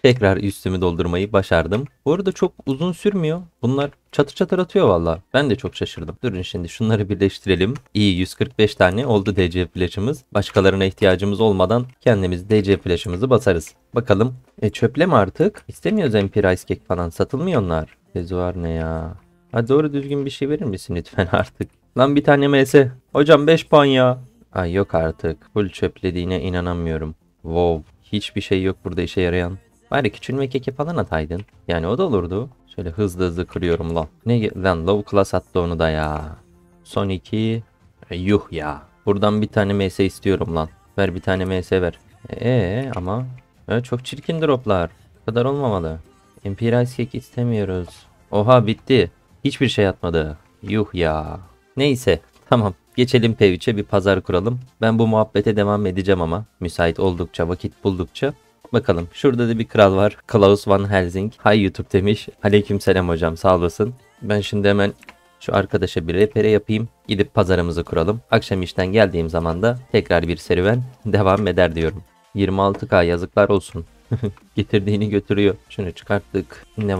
Tekrar üstümü doldurmayı başardım. Bu arada çok uzun sürmüyor. Bunlar çatır çatır atıyor valla. Ben de çok şaşırdım. Durun şimdi şunları birleştirelim. İyi 145 tane oldu DC flash'ımız. Başkalarına ihtiyacımız olmadan kendimiz DC flash'ımızı basarız. Bakalım. E çöple mi artık? İstemiyoruz Empire Ice Cake falan. Satılmıyor onlar. Tezuar ne ya? Ha doğru düzgün bir şey verir misin lütfen artık? Lan bir tane MS. Hocam 5 puan ya. Ay yok artık. Full çöplediğine inanamıyorum. Wow. Hiçbir şey yok burada işe yarayan. Bari küçülmek keke falan ataydın. Yani o da olurdu. Şöyle hızlı hızlı kırıyorum lan. Ne lan low class attı onu da ya. Son iki. E, yuh ya. Buradan bir tane MS istiyorum lan. Ver bir tane MS ver. Eee ama e, çok çirkin droplar. Bu kadar olmamalı. Imperial Cake istemiyoruz. Oha bitti. Hiçbir şey atmadı. Yuh ya. Neyse tamam. Geçelim P3'e bir pazar kuralım. Ben bu muhabbete devam edeceğim ama müsait oldukça vakit buldukça Bakalım. Şurada da bir kral var. Klaus Van Helsing. Hay YouTube demiş. Aleyküm selam hocam sağ olasın. Ben şimdi hemen şu arkadaşa bir repere yapayım. Gidip pazarımızı kuralım. Akşam işten geldiğim zaman da tekrar bir serüven devam eder diyorum. 26k yazıklar olsun. Getirdiğini götürüyor. Şunu çıkarttık. Ne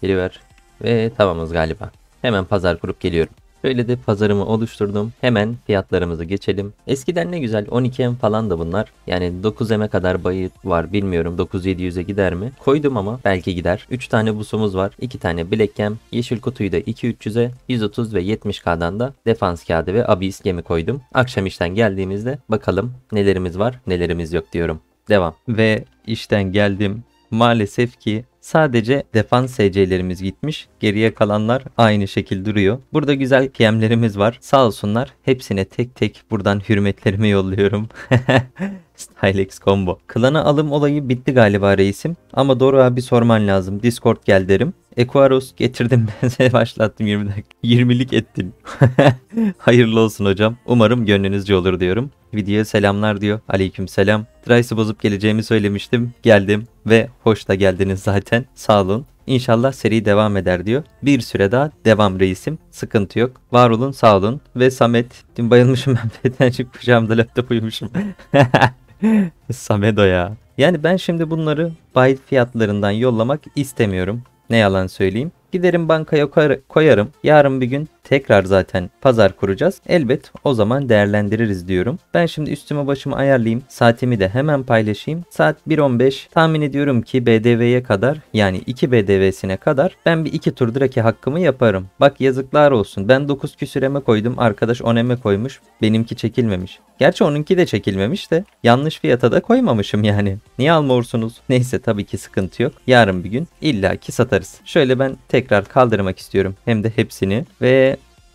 geri ver. Ve tamamız galiba. Hemen pazar kurup geliyorum. Böyle de pazarımı oluşturdum. Hemen fiyatlarımızı geçelim. Eskiden ne güzel 12M falan da bunlar. Yani 9M'e kadar bayı var bilmiyorum 9700'e gider mi? Koydum ama belki gider. 3 tane busumuz var. 2 tane Black Cam. Yeşil kutuyu da 2300'e 130 ve 70K'dan da defans kağıdı ve abis gemi koydum. Akşam işten geldiğimizde bakalım nelerimiz var nelerimiz yok diyorum. Devam. Ve işten geldim. Maalesef ki Sadece defans SC'lerimiz gitmiş. Geriye kalanlar aynı şekil duruyor. Burada güzel KM'lerimiz var. Sağ olsunlar. Hepsine tek tek buradan hürmetlerimi yolluyorum. Stylex combo. Klana alım olayı bitti galiba reisim. Ama doğru abi sorman lazım. Discord gel derim. Equaros getirdim ben size başlattım 20 dakika. 20'lik ettin. Hayırlı olsun hocam. Umarım gönlünüzce olur diyorum. Videoya selamlar diyor. Aleyküm selam. Trice'ı bozup geleceğimi söylemiştim. Geldim ve hoş da geldiniz zaten. Sağ olun. İnşallah seri devam eder diyor. Bir süre daha devam reisim. Sıkıntı yok. Var olun sağ olun. Ve Samet. Dün bayılmışım ben bedencik kucağımda laptop uyumuşum. Samedo ya. Yani ben şimdi bunları bayit fiyatlarından yollamak istemiyorum. Ne yalan söyleyeyim. Giderim bankaya koyarım. Yarın bir gün Tekrar zaten pazar kuracağız. Elbet o zaman değerlendiririz diyorum. Ben şimdi üstüme başımı ayarlayayım. Saatimi de hemen paylaşayım. Saat 1.15 tahmin ediyorum ki BDV'ye kadar yani 2 BDV'sine kadar ben bir 2 tur drake hakkımı yaparım. Bak yazıklar olsun ben 9 küsüreme koydum arkadaş 10 eme koymuş benimki çekilmemiş. Gerçi onunki de çekilmemiş de yanlış fiyata da koymamışım yani. Niye almıyorsunuz? Neyse tabii ki sıkıntı yok. Yarın bir gün illaki satarız. Şöyle ben tekrar kaldırmak istiyorum. Hem de hepsini ve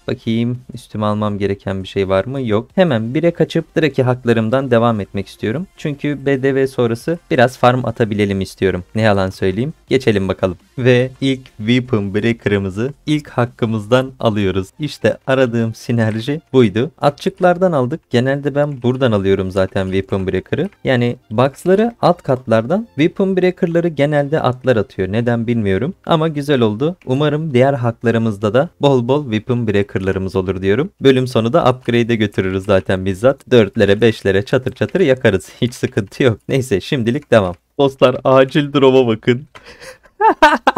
Bakayım üstüme almam gereken bir şey var mı? Yok. Hemen 1'e kaçıp direkt haklarımdan devam etmek istiyorum. Çünkü BDV sonrası biraz farm atabilelim istiyorum. Ne yalan söyleyeyim. Geçelim bakalım. Ve ilk Weapon Breaker'ımızı ilk hakkımızdan alıyoruz. İşte aradığım sinerji buydu. Atçıklardan aldık. Genelde ben buradan alıyorum zaten Weapon Breaker'ı. Yani box'ları alt katlardan Weapon Breaker'ları genelde atlar atıyor. Neden bilmiyorum. Ama güzel oldu. Umarım diğer haklarımızda da bol bol Weapon Breaker Stalker'larımız olur diyorum. Bölüm sonu da upgrade'e götürürüz zaten bizzat. 4'lere 5'lere çatır çatır yakarız. Hiç sıkıntı yok. Neyse şimdilik devam. Dostlar acil drop'a bakın.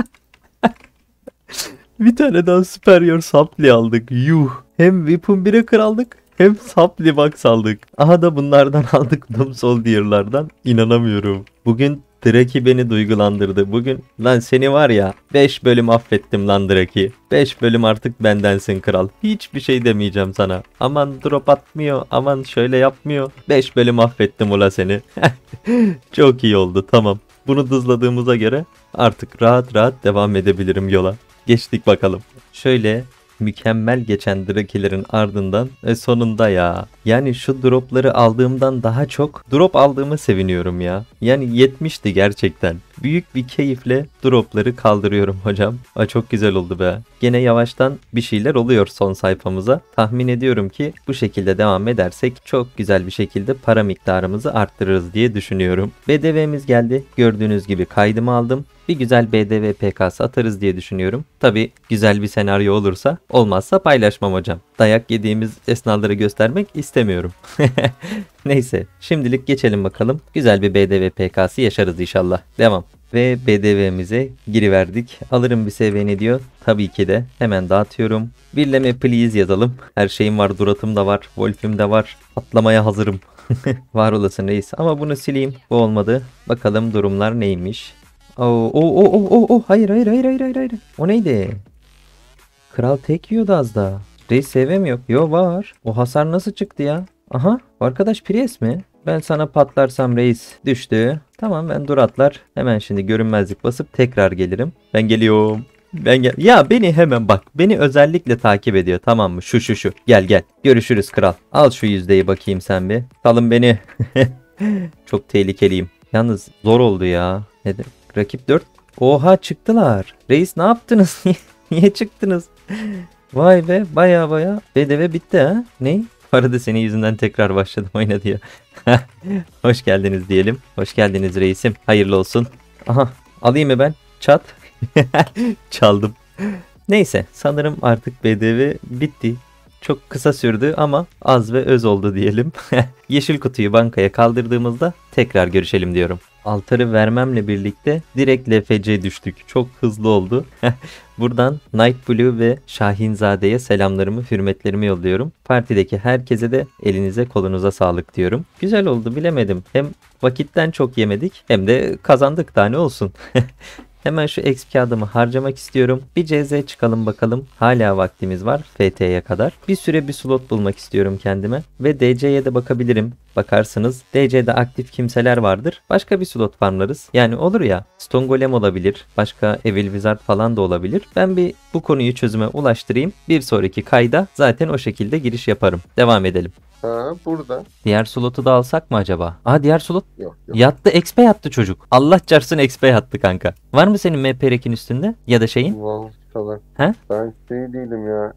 bir tane daha superior sapli aldık. Yuh. Hem Weapon 1'e kraldık hem Sapli Box aldık. Aha da bunlardan aldık Doom Soldier'lardan. İnanamıyorum. Bugün Draki beni duygulandırdı bugün. Lan seni var ya 5 bölüm affettim lan Draki. 5 bölüm artık bendensin kral. Hiçbir şey demeyeceğim sana. Aman drop atmıyor. Aman şöyle yapmıyor. 5 bölüm affettim ula seni. Çok iyi oldu tamam. Bunu dızladığımıza göre artık rahat rahat devam edebilirim yola. Geçtik bakalım. Şöyle mükemmel geçen Drakiler'in ardından e, sonunda ya. Yani şu dropları aldığımdan daha çok drop aldığımı seviniyorum ya. Yani yetmişti gerçekten. Büyük bir keyifle dropları kaldırıyorum hocam. A çok güzel oldu be. Gene yavaştan bir şeyler oluyor son sayfamıza. Tahmin ediyorum ki bu şekilde devam edersek çok güzel bir şekilde para miktarımızı arttırırız diye düşünüyorum. BDV'miz geldi. Gördüğünüz gibi kaydımı aldım bir güzel BDV PK'sı atarız diye düşünüyorum. Tabi güzel bir senaryo olursa olmazsa paylaşmam hocam. Dayak yediğimiz esnaları göstermek istemiyorum. Neyse şimdilik geçelim bakalım. Güzel bir BDV PK'sı yaşarız inşallah. Devam. Ve BDV'mize giriverdik. Alırım bir seviyeni diyor. Tabii ki de hemen dağıtıyorum. Birleme please yazalım. Her şeyim var. Duratım da var. Wolf'üm de var. Atlamaya hazırım. var olasın reis. Ama bunu sileyim. Bu olmadı. Bakalım durumlar neymiş. Oo, oo, oo, oo, oo. Hayır, hayır, hayır, hayır, hayır, hayır. O neydi? Kral tek yiyordu az daha. Reis CV Yo var. O hasar nasıl çıktı ya? Aha. Arkadaş Priest mi? Ben sana patlarsam reis düştü. Tamam ben dur atlar. Hemen şimdi görünmezlik basıp tekrar gelirim. Ben geliyorum. Ben gel ya beni hemen bak beni özellikle takip ediyor tamam mı şu şu şu gel gel görüşürüz kral al şu yüzdeyi bakayım sen bir salın beni çok tehlikeliyim yalnız zor oldu ya ne Rakip 4. Oha çıktılar. Reis ne yaptınız? Niye çıktınız? Vay be baya baya Bdv bitti ha. Ne? arada senin yüzünden tekrar başladım oynadı ya. Hoş geldiniz diyelim. Hoş geldiniz reisim. Hayırlı olsun. Aha alayım mı ben? Çat. Çaldım. Neyse sanırım artık Bdv bitti. Çok kısa sürdü ama az ve öz oldu diyelim. Yeşil kutuyu bankaya kaldırdığımızda tekrar görüşelim diyorum. Altarı vermemle birlikte direkt LFC düştük. Çok hızlı oldu. Buradan Night Blue ve Şahinzade'ye selamlarımı, hürmetlerimi yolluyorum. Partideki herkese de elinize kolunuza sağlık diyorum. Güzel oldu bilemedim. Hem vakitten çok yemedik hem de kazandık tane olsun. Hemen şu exp kağıdımı harcamak istiyorum. Bir CZ çıkalım bakalım. Hala vaktimiz var FT'ye kadar. Bir süre bir slot bulmak istiyorum kendime. Ve DC'ye de bakabilirim. Bakarsınız DC'de aktif kimseler vardır. Başka bir slot farmlarız. Yani olur ya Stone Golem olabilir. Başka Evil Wizard falan da olabilir. Ben bir bu konuyu çözüme ulaştırayım. Bir sonraki kayda zaten o şekilde giriş yaparım. Devam edelim. Ha burada. Diğer slotu da alsak mı acaba? Aa diğer slot Yok yok. yattı. XP yattı çocuk. Allah çarpsın XP yattı kanka. Var mı senin MP rekin üstünde? Ya da şeyin? Vallahi salak. He? Ben şey değilim ya.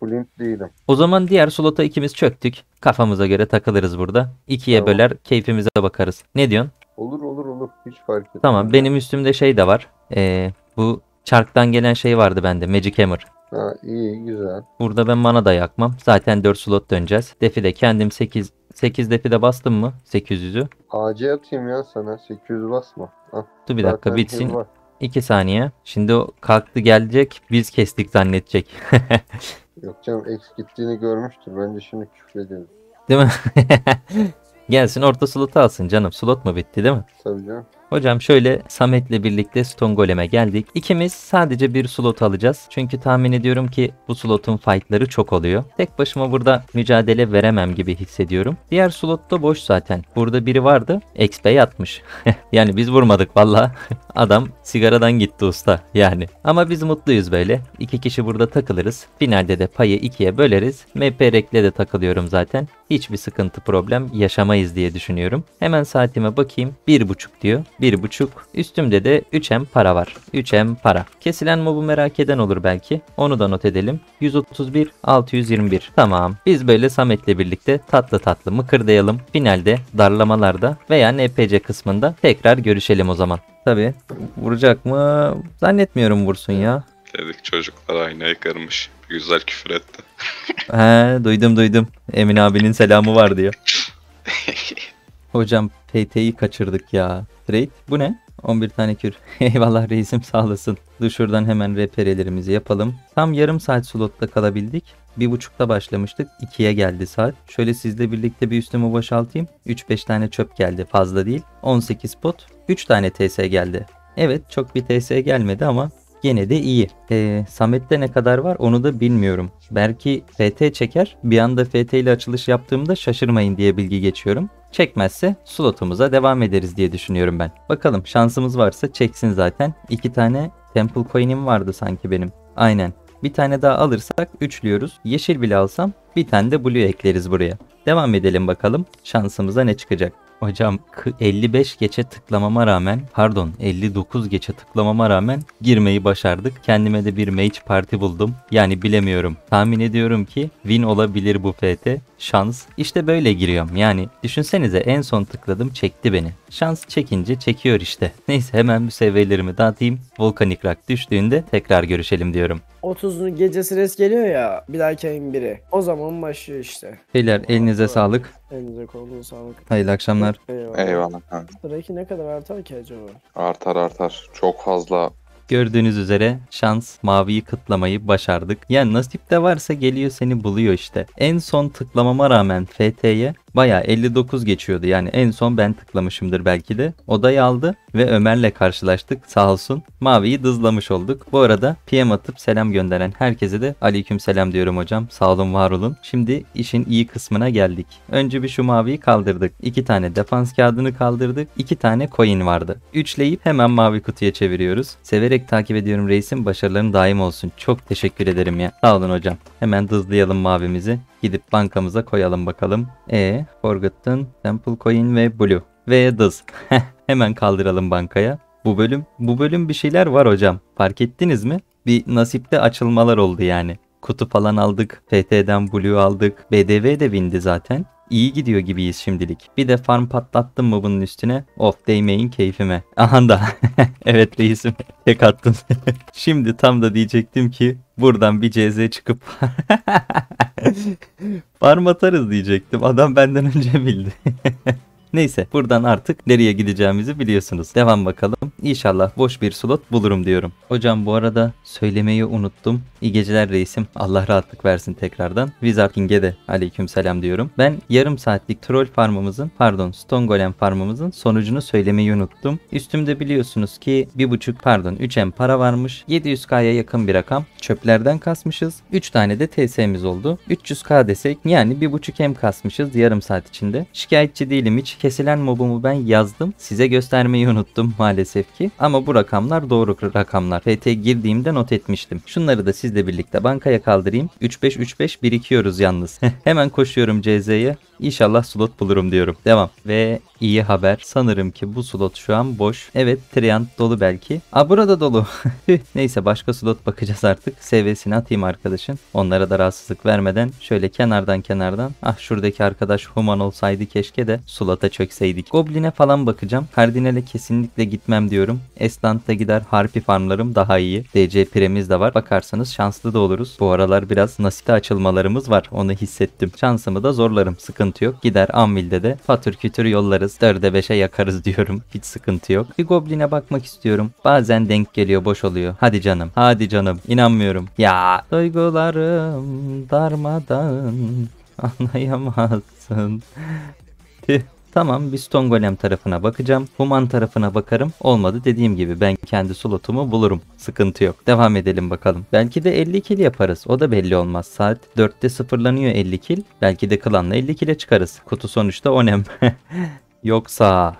Flint değilim. O zaman diğer slota ikimiz çöktük. Kafamıza göre takılırız burada. İkiye Tamam. böler keyfimize bakarız. Ne diyorsun? Olur olur olur. Hiç fark etmez. Tamam benim üstümde şey de var. Ee, bu çarktan gelen şey vardı bende. Magic Hammer. Ha, iyi güzel. Burada ben mana da yakmam. Zaten 4 slot döneceğiz. Defi de kendim 8 8 defi de bastım mı? 800'ü. AC atayım ya sana. 800 basma. Al. Dur bir Zaten dakika bitsin. Var. 2 saniye. Şimdi o kalktı gelecek. Biz kestik zannedecek. Yok canım X gittiğini görmüştür. Bence şimdi küfredelim. Değil mi? Gelsin orta slotu alsın canım. Slot mu bitti değil mi? Tabii canım. Hocam şöyle Samet'le birlikte Stone Golem'e geldik. İkimiz sadece bir slot alacağız. Çünkü tahmin ediyorum ki bu slotun fightları çok oluyor. Tek başıma burada mücadele veremem gibi hissediyorum. Diğer slot da boş zaten. Burada biri vardı. XP yatmış. yani biz vurmadık valla. Adam sigaradan gitti usta yani. Ama biz mutluyuz böyle. İki kişi burada takılırız. Finalde de payı ikiye böleriz. MP rekle de takılıyorum zaten. Hiçbir sıkıntı problem yaşamayız diye düşünüyorum. Hemen saatime bakayım. Bir buçuk diyor. 1.5. Üstümde de 3M para var. 3M para. Kesilen mobu merak eden olur belki. Onu da not edelim. 131 621. Tamam. Biz böyle Samet'le birlikte tatlı tatlı mıkırdayalım. Finalde darlamalarda veya NPC kısmında tekrar görüşelim o zaman. Tabi. Vuracak mı? Zannetmiyorum vursun ya. Dedik çocuklar aynayı kırmış. Güzel küfür etti. He duydum duydum. Emin abinin selamı var diyor. Hocam PT'yi kaçırdık ya. Trade bu ne? 11 tane kür. Eyvallah reisim sağ olasın. Dur şuradan hemen reperelerimizi yapalım. Tam yarım saat slotta kalabildik. Bir buçukta başlamıştık. 2'ye geldi saat. Şöyle sizle birlikte bir üstümü boşaltayım. 3-5 tane çöp geldi fazla değil. 18 pot. 3 tane TS geldi. Evet çok bir TS gelmedi ama gene de iyi. Ee, Samet'te ne kadar var onu da bilmiyorum. Belki FT çeker. Bir anda FT ile açılış yaptığımda şaşırmayın diye bilgi geçiyorum. Çekmezse slotumuza devam ederiz diye düşünüyorum ben. Bakalım şansımız varsa çeksin zaten. İki tane Temple Coin'im vardı sanki benim. Aynen. Bir tane daha alırsak üçlüyoruz. Yeşil bile alsam bir tane de blue ekleriz buraya. Devam edelim bakalım şansımıza ne çıkacak. Hocam 55 geçe tıklamama rağmen pardon 59 geçe tıklamama rağmen girmeyi başardık. Kendime de bir mage parti buldum. Yani bilemiyorum. Tahmin ediyorum ki win olabilir bu FT. Şans. İşte böyle giriyorum. Yani düşünsenize en son tıkladım çekti beni. Şans çekince çekiyor işte. Neyse hemen müsevvelerimi dağıtayım. Volkanik rak düştüğünde tekrar görüşelim diyorum. 30'un gecesi res geliyor ya bir dahaki ayın biri. O zaman başlıyor işte. Beyler elinize sağlık. Elinize koluna sağlık. Hayırlı akşamlar. Eyvallah. Eyvallah. kanka. ne kadar artar ki acaba? Artar artar. Çok fazla Gördüğünüz üzere şans maviyi kıtlamayı başardık. Yani nasip de varsa geliyor seni buluyor işte. En son tıklamama rağmen FT'ye Baya 59 geçiyordu yani en son ben tıklamışımdır belki de. Odayı aldı ve Ömer'le karşılaştık sağ olsun. Mavi'yi dızlamış olduk. Bu arada PM atıp selam gönderen herkese de aleyküm selam diyorum hocam. Sağ olun var olun. Şimdi işin iyi kısmına geldik. Önce bir şu maviyi kaldırdık. İki tane defans kağıdını kaldırdık. İki tane coin vardı. Üçleyip hemen mavi kutuya çeviriyoruz. Severek takip ediyorum reisim. Başarıların daim olsun. Çok teşekkür ederim ya. Sağ olun hocam. Hemen dızlayalım mavimizi. Gidip bankamıza koyalım bakalım. E, Forgotten, Temple Coin ve Blue. Ve Dız. Hemen kaldıralım bankaya. Bu bölüm, bu bölüm bir şeyler var hocam. Fark ettiniz mi? Bir nasipte açılmalar oldu yani. Kutu falan aldık, FT'den Blue aldık, BDV de bindi zaten. İyi gidiyor gibiyiz şimdilik. Bir de farm patlattım mı bunun üstüne? Of değmeyin keyfime. Aha da. evet reisim. Tek attın. Şimdi tam da diyecektim ki Buradan bir CZ çıkıp farm atarız diyecektim. Adam benden önce bildi. Neyse buradan artık nereye gideceğimizi biliyorsunuz. Devam bakalım. İnşallah boş bir slot bulurum diyorum. Hocam bu arada söylemeyi unuttum. İyi geceler reisim. Allah rahatlık versin tekrardan. Wizard King'e de aleyküm selam diyorum. Ben yarım saatlik troll farmımızın pardon stone golem farmımızın sonucunu söylemeyi unuttum. Üstümde biliyorsunuz ki bir buçuk, pardon 3M para varmış. 700K'ya yakın bir rakam. Çöplerden kasmışız. 3 tane de TS'miz oldu. 300K desek yani bir buçuk m kasmışız yarım saat içinde. Şikayetçi değilim hiç. Kesilen mobumu ben yazdım. Size göstermeyi unuttum maalesef ki. Ama bu rakamlar doğru rakamlar. FT girdiğimde not etmiştim. Şunları da siz sizle birlikte bankaya kaldırayım. 3-5-3-5 birikiyoruz yalnız. Hemen koşuyorum CZ'ye. İnşallah slot bulurum diyorum. Devam. Ve iyi haber. Sanırım ki bu slot şu an boş. Evet Triant dolu belki. Aa burada dolu. Neyse başka slot bakacağız artık. SV'sini atayım arkadaşın. Onlara da rahatsızlık vermeden şöyle kenardan kenardan. Ah şuradaki arkadaş human olsaydı keşke de slota çökseydik. Goblin'e falan bakacağım. Kardinal'e kesinlikle gitmem diyorum. Estant'a gider harpi farmlarım daha iyi. DC piremiz de var. Bakarsanız şanslı da oluruz. Bu aralar biraz nasite açılmalarımız var. Onu hissettim. Şansımı da zorlarım. Sıkıntı sıkıntı yok. Gider Anvil'de de fatür kütür yollarız. 4'e 5'e yakarız diyorum. Hiç sıkıntı yok. Bir Goblin'e bakmak istiyorum. Bazen denk geliyor boş oluyor. Hadi canım. Hadi canım. İnanmıyorum. Ya. Duygularım darmadan anlayamazsın. Tamam biz Tongolem tarafına bakacağım. Human tarafına bakarım. Olmadı dediğim gibi ben kendi slotumu bulurum. Sıkıntı yok. Devam edelim bakalım. Belki de 50 kill yaparız. O da belli olmaz. Saat 4'te sıfırlanıyor 50 kill. Belki de klanla 50 kill'e çıkarız. Kutu sonuçta onem. yoksa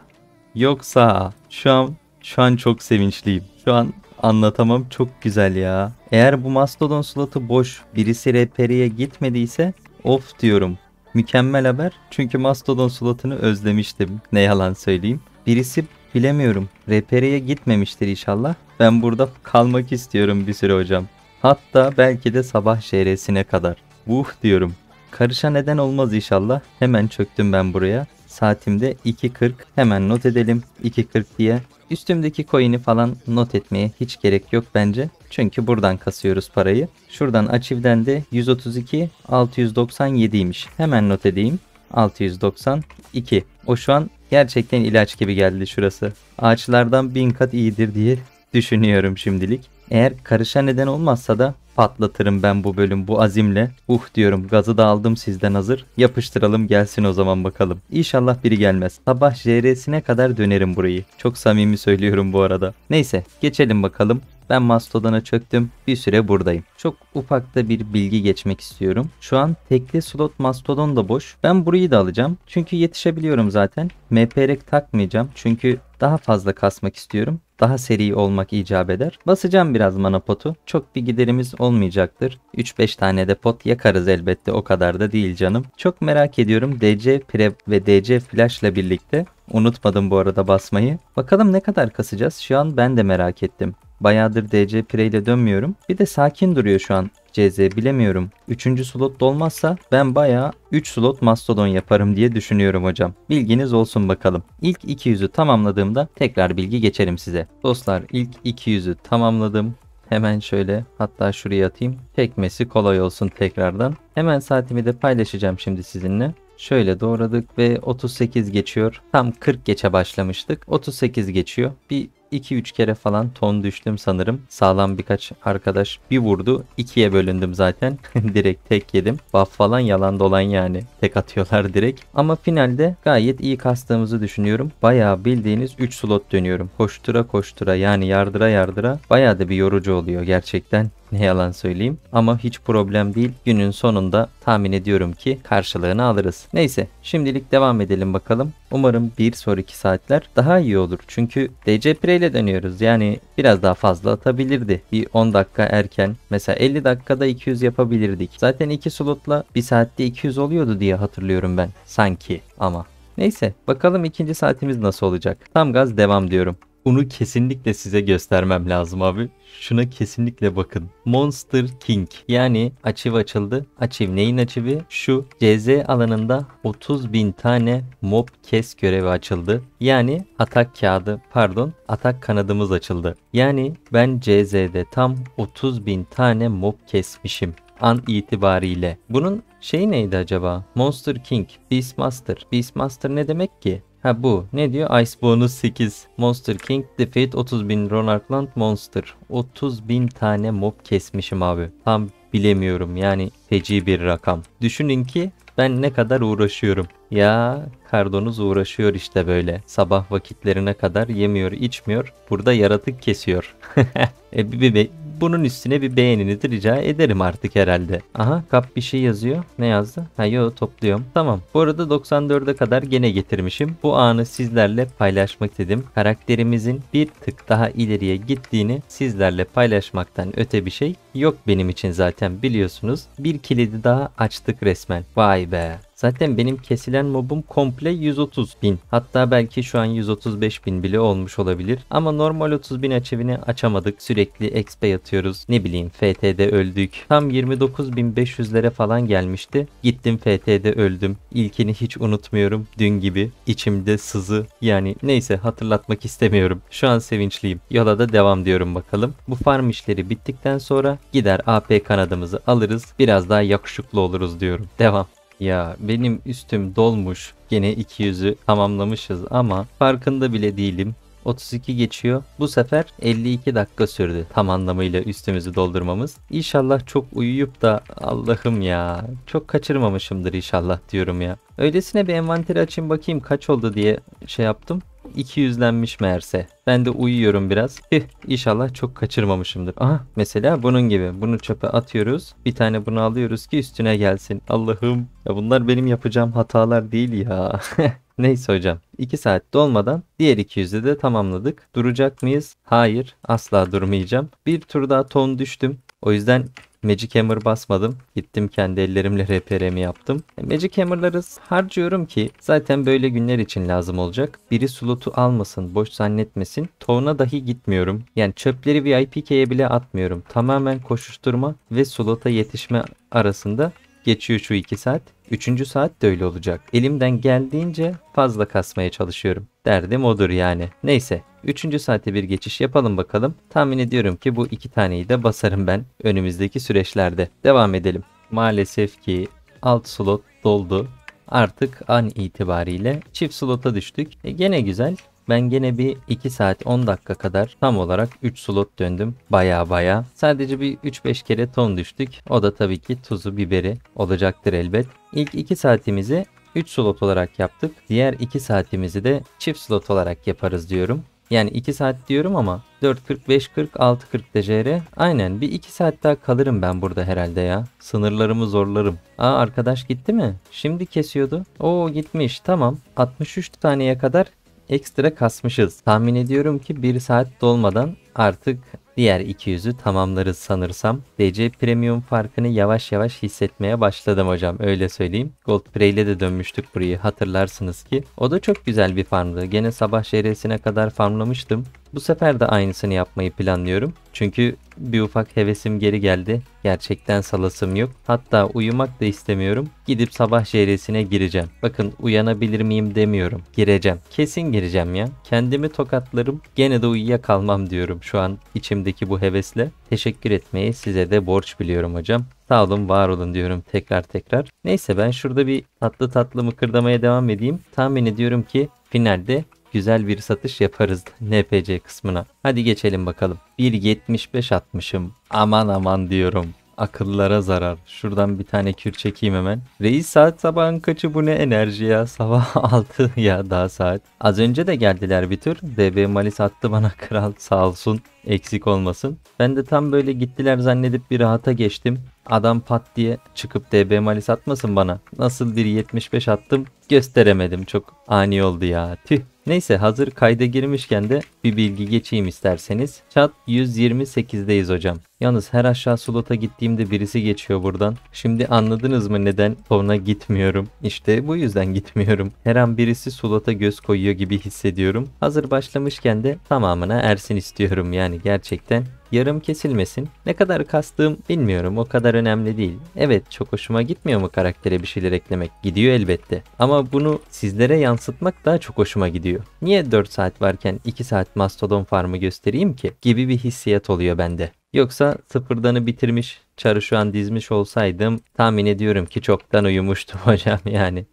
yoksa şu an şu an çok sevinçliyim. Şu an anlatamam çok güzel ya. Eğer bu Mastodon slotu boş birisi reperiye gitmediyse of diyorum. Mükemmel haber çünkü Mastodon slotunu özlemiştim ne yalan söyleyeyim. Birisi bilemiyorum RPR'ye gitmemiştir inşallah. Ben burada kalmak istiyorum bir süre hocam. Hatta belki de sabah şehresine kadar. Vuh diyorum. Karışa neden olmaz inşallah. Hemen çöktüm ben buraya. Saatimde 2.40 hemen not edelim 2.40 diye. Üstümdeki coin'i falan not etmeye hiç gerek yok bence. Çünkü buradan kasıyoruz parayı. Şuradan açivden de 132 697 imiş Hemen not edeyim. 692. O şu an gerçekten ilaç gibi geldi şurası. Ağaçlardan bin kat iyidir diye düşünüyorum şimdilik. Eğer karışa neden olmazsa da patlatırım ben bu bölüm bu azimle. Uh diyorum gazı da aldım sizden hazır. Yapıştıralım gelsin o zaman bakalım. İnşallah biri gelmez. Sabah JR'sine kadar dönerim burayı. Çok samimi söylüyorum bu arada. Neyse geçelim bakalım. Ben Mastodon'a çöktüm. Bir süre buradayım. Çok ufakta bir bilgi geçmek istiyorum. Şu an tekli slot Mastodon da boş. Ben burayı da alacağım. Çünkü yetişebiliyorum zaten. MPREK takmayacağım. Çünkü daha fazla kasmak istiyorum. Daha seri olmak icap eder. Basacağım biraz mana potu. Çok bir giderimiz olmayacaktır. 3-5 tane de pot yakarız elbette o kadar da değil canım. Çok merak ediyorum DC Prep ve DC Flash ile birlikte. Unutmadım bu arada basmayı. Bakalım ne kadar kasacağız şu an ben de merak ettim. Bayağıdır DC Pre ile dönmüyorum. Bir de sakin duruyor şu an. CZ bilemiyorum. 3. slot dolmazsa ben bayağı 3 slot mastodon yaparım diye düşünüyorum hocam. Bilginiz olsun bakalım. İlk 200'ü tamamladığımda tekrar bilgi geçerim size. Dostlar ilk 200'ü tamamladım. Hemen şöyle hatta şuraya atayım. Çekmesi kolay olsun tekrardan. Hemen saatimi de paylaşacağım şimdi sizinle. Şöyle doğradık ve 38 geçiyor. Tam 40 geçe başlamıştık. 38 geçiyor. Bir 2-3 kere falan ton düştüm sanırım. Sağlam birkaç arkadaş bir vurdu. ikiye bölündüm zaten. direkt tek yedim. Buff falan yalan dolan yani. Tek atıyorlar direkt. Ama finalde gayet iyi kastığımızı düşünüyorum. Bayağı bildiğiniz 3 slot dönüyorum. Koştura koştura yani yardıra yardıra. Bayağı da bir yorucu oluyor gerçekten. Ne yalan söyleyeyim ama hiç problem değil. Günün sonunda tahmin ediyorum ki karşılığını alırız. Neyse şimdilik devam edelim bakalım. Umarım bir sonraki saatler daha iyi olur. Çünkü DC Pre ile dönüyoruz. Yani biraz daha fazla atabilirdi. Bir 10 dakika erken. Mesela 50 dakikada 200 yapabilirdik. Zaten 2 slotla 1 saatte 200 oluyordu diye hatırlıyorum ben. Sanki ama. Neyse bakalım ikinci saatimiz nasıl olacak. Tam gaz devam diyorum. Bunu kesinlikle size göstermem lazım abi. Şuna kesinlikle bakın. Monster King yani açıv açıldı. Açıv neyin açıvı? Şu CZ alanında 30 bin tane mob kes görevi açıldı. Yani atak kağıdı pardon atak kanadımız açıldı. Yani ben CZ'de tam 30 bin tane mob kesmişim an itibariyle. Bunun şeyi neydi acaba? Monster King, Beastmaster. Beastmaster ne demek ki? Ha bu. Ne diyor? Ice bonus 8. Monster King defeat 30.000 Ronarkland Monster. 30.000 tane mob kesmişim abi. Tam bilemiyorum yani feci bir rakam. Düşünün ki ben ne kadar uğraşıyorum. Ya kardonuz uğraşıyor işte böyle. Sabah vakitlerine kadar yemiyor içmiyor. Burada yaratık kesiyor. e, bir, bir, bunun üstüne bir beğeninizi rica ederim artık herhalde. Aha kap bir şey yazıyor. Ne yazdı? Ha yo topluyorum. Tamam. Bu arada 94'e kadar gene getirmişim. Bu anı sizlerle paylaşmak istedim. Karakterimizin bir tık daha ileriye gittiğini sizlerle paylaşmaktan öte bir şey yok benim için zaten biliyorsunuz. Bir kilidi daha açtık resmen. Vay be. Zaten benim kesilen mobum komple 130 bin. Hatta belki şu an 135 bin bile olmuş olabilir. Ama normal 30 bin açevini açamadık. Sürekli expe yatıyoruz. Ne bileyim FT'de öldük. Tam 29.500'lere falan gelmişti. Gittim FT'de öldüm. İlkini hiç unutmuyorum. Dün gibi. içimde sızı. Yani neyse hatırlatmak istemiyorum. Şu an sevinçliyim. Yola da devam diyorum bakalım. Bu farm işleri bittikten sonra gider AP kanadımızı alırız. Biraz daha yakışıklı oluruz diyorum. Devam. Ya benim üstüm dolmuş. Gene 200'ü tamamlamışız ama farkında bile değilim. 32 geçiyor. Bu sefer 52 dakika sürdü tam anlamıyla üstümüzü doldurmamız. İnşallah çok uyuyup da Allah'ım ya çok kaçırmamışımdır inşallah diyorum ya. Öylesine bir envanteri açayım bakayım kaç oldu diye şey yaptım. 200'lenmiş meğerse. Ben de uyuyorum biraz. Hih, inşallah çok kaçırmamışımdır. Aha mesela bunun gibi. Bunu çöpe atıyoruz. Bir tane bunu alıyoruz ki üstüne gelsin. Allah'ım. Ya bunlar benim yapacağım hatalar değil ya. Neyse hocam 2 saat dolmadan diğer 200'ü de tamamladık. Duracak mıyız? Hayır asla durmayacağım. Bir tur daha ton düştüm. O yüzden Magic Hammer basmadım. Gittim kendi ellerimle RPR'mi yaptım. E, Magic Hammer'ları harcıyorum ki zaten böyle günler için lazım olacak. Biri slotu almasın, boş zannetmesin. Tona dahi gitmiyorum. Yani çöpleri VIPK'ye bile atmıyorum. Tamamen koşuşturma ve slota yetişme arasında geçiyor şu 2 saat. Üçüncü saat de öyle olacak. Elimden geldiğince fazla kasmaya çalışıyorum. Derdim odur yani. Neyse. Üçüncü saate bir geçiş yapalım bakalım. Tahmin ediyorum ki bu iki taneyi de basarım ben önümüzdeki süreçlerde. Devam edelim. Maalesef ki alt slot doldu. Artık an itibariyle çift slota düştük. E gene güzel ben gene bir 2 saat 10 dakika kadar tam olarak 3 slot döndüm. Baya baya. Sadece bir 3-5 kere ton düştük. O da tabii ki tuzu biberi olacaktır elbet. İlk 2 saatimizi 3 slot olarak yaptık. Diğer 2 saatimizi de çift slot olarak yaparız diyorum. Yani 2 saat diyorum ama 4.40, 5.40, 6.40 DJR. Aynen bir 2 saat daha kalırım ben burada herhalde ya. Sınırlarımı zorlarım. Aa arkadaş gitti mi? Şimdi kesiyordu. Oo gitmiş tamam. 63 taneye kadar ekstra kasmışız. Tahmin ediyorum ki 1 saat dolmadan artık diğer 200'ü tamamlarız sanırsam. DC Premium farkını yavaş yavaş hissetmeye başladım hocam öyle söyleyeyim. Gold Prey ile de dönmüştük burayı hatırlarsınız ki. O da çok güzel bir farmdı. Gene sabah şeresine kadar farmlamıştım. Bu sefer de aynısını yapmayı planlıyorum. Çünkü bir ufak hevesim geri geldi. Gerçekten salasım yok. Hatta uyumak da istemiyorum. Gidip sabah şehresine gireceğim. Bakın uyanabilir miyim demiyorum. Gireceğim. Kesin gireceğim ya. Kendimi tokatlarım. Gene de uyuyakalmam diyorum şu an içimdeki bu hevesle. Teşekkür etmeyi size de borç biliyorum hocam. Sağ olun, var olun diyorum tekrar tekrar. Neyse ben şurada bir tatlı tatlı mıkırdamaya devam edeyim. Tahmin ediyorum ki finalde güzel bir satış yaparız NPC kısmına. Hadi geçelim bakalım. 1.75 atmışım. Aman aman diyorum. Akıllara zarar. Şuradan bir tane kür çekeyim hemen. Reis saat sabahın kaçı bu ne enerji ya? Sabah 6 ya daha saat. Az önce de geldiler bir tür. DB Malis attı bana kral sağ olsun. Eksik olmasın. Ben de tam böyle gittiler zannedip bir rahata geçtim. Adam pat diye çıkıp DB malis atmasın bana. Nasıl bir 75 attım gösteremedim. Çok ani oldu ya. Tüh. Neyse hazır kayda girmişken de bir bilgi geçeyim isterseniz. chat 128'deyiz hocam. Yalnız her aşağı slota gittiğimde birisi geçiyor buradan. Şimdi anladınız mı neden ona gitmiyorum? İşte bu yüzden gitmiyorum. Her an birisi slota göz koyuyor gibi hissediyorum. Hazır başlamışken de tamamına ersin istiyorum yani yani gerçekten yarım kesilmesin. Ne kadar kastığım bilmiyorum o kadar önemli değil. Evet çok hoşuma gitmiyor mu karaktere bir şeyler eklemek? Gidiyor elbette. Ama bunu sizlere yansıtmak daha çok hoşuma gidiyor. Niye 4 saat varken 2 saat mastodon farmı göstereyim ki? Gibi bir hissiyat oluyor bende. Yoksa sıfırdanı bitirmiş, çarı şu an dizmiş olsaydım tahmin ediyorum ki çoktan uyumuştum hocam yani.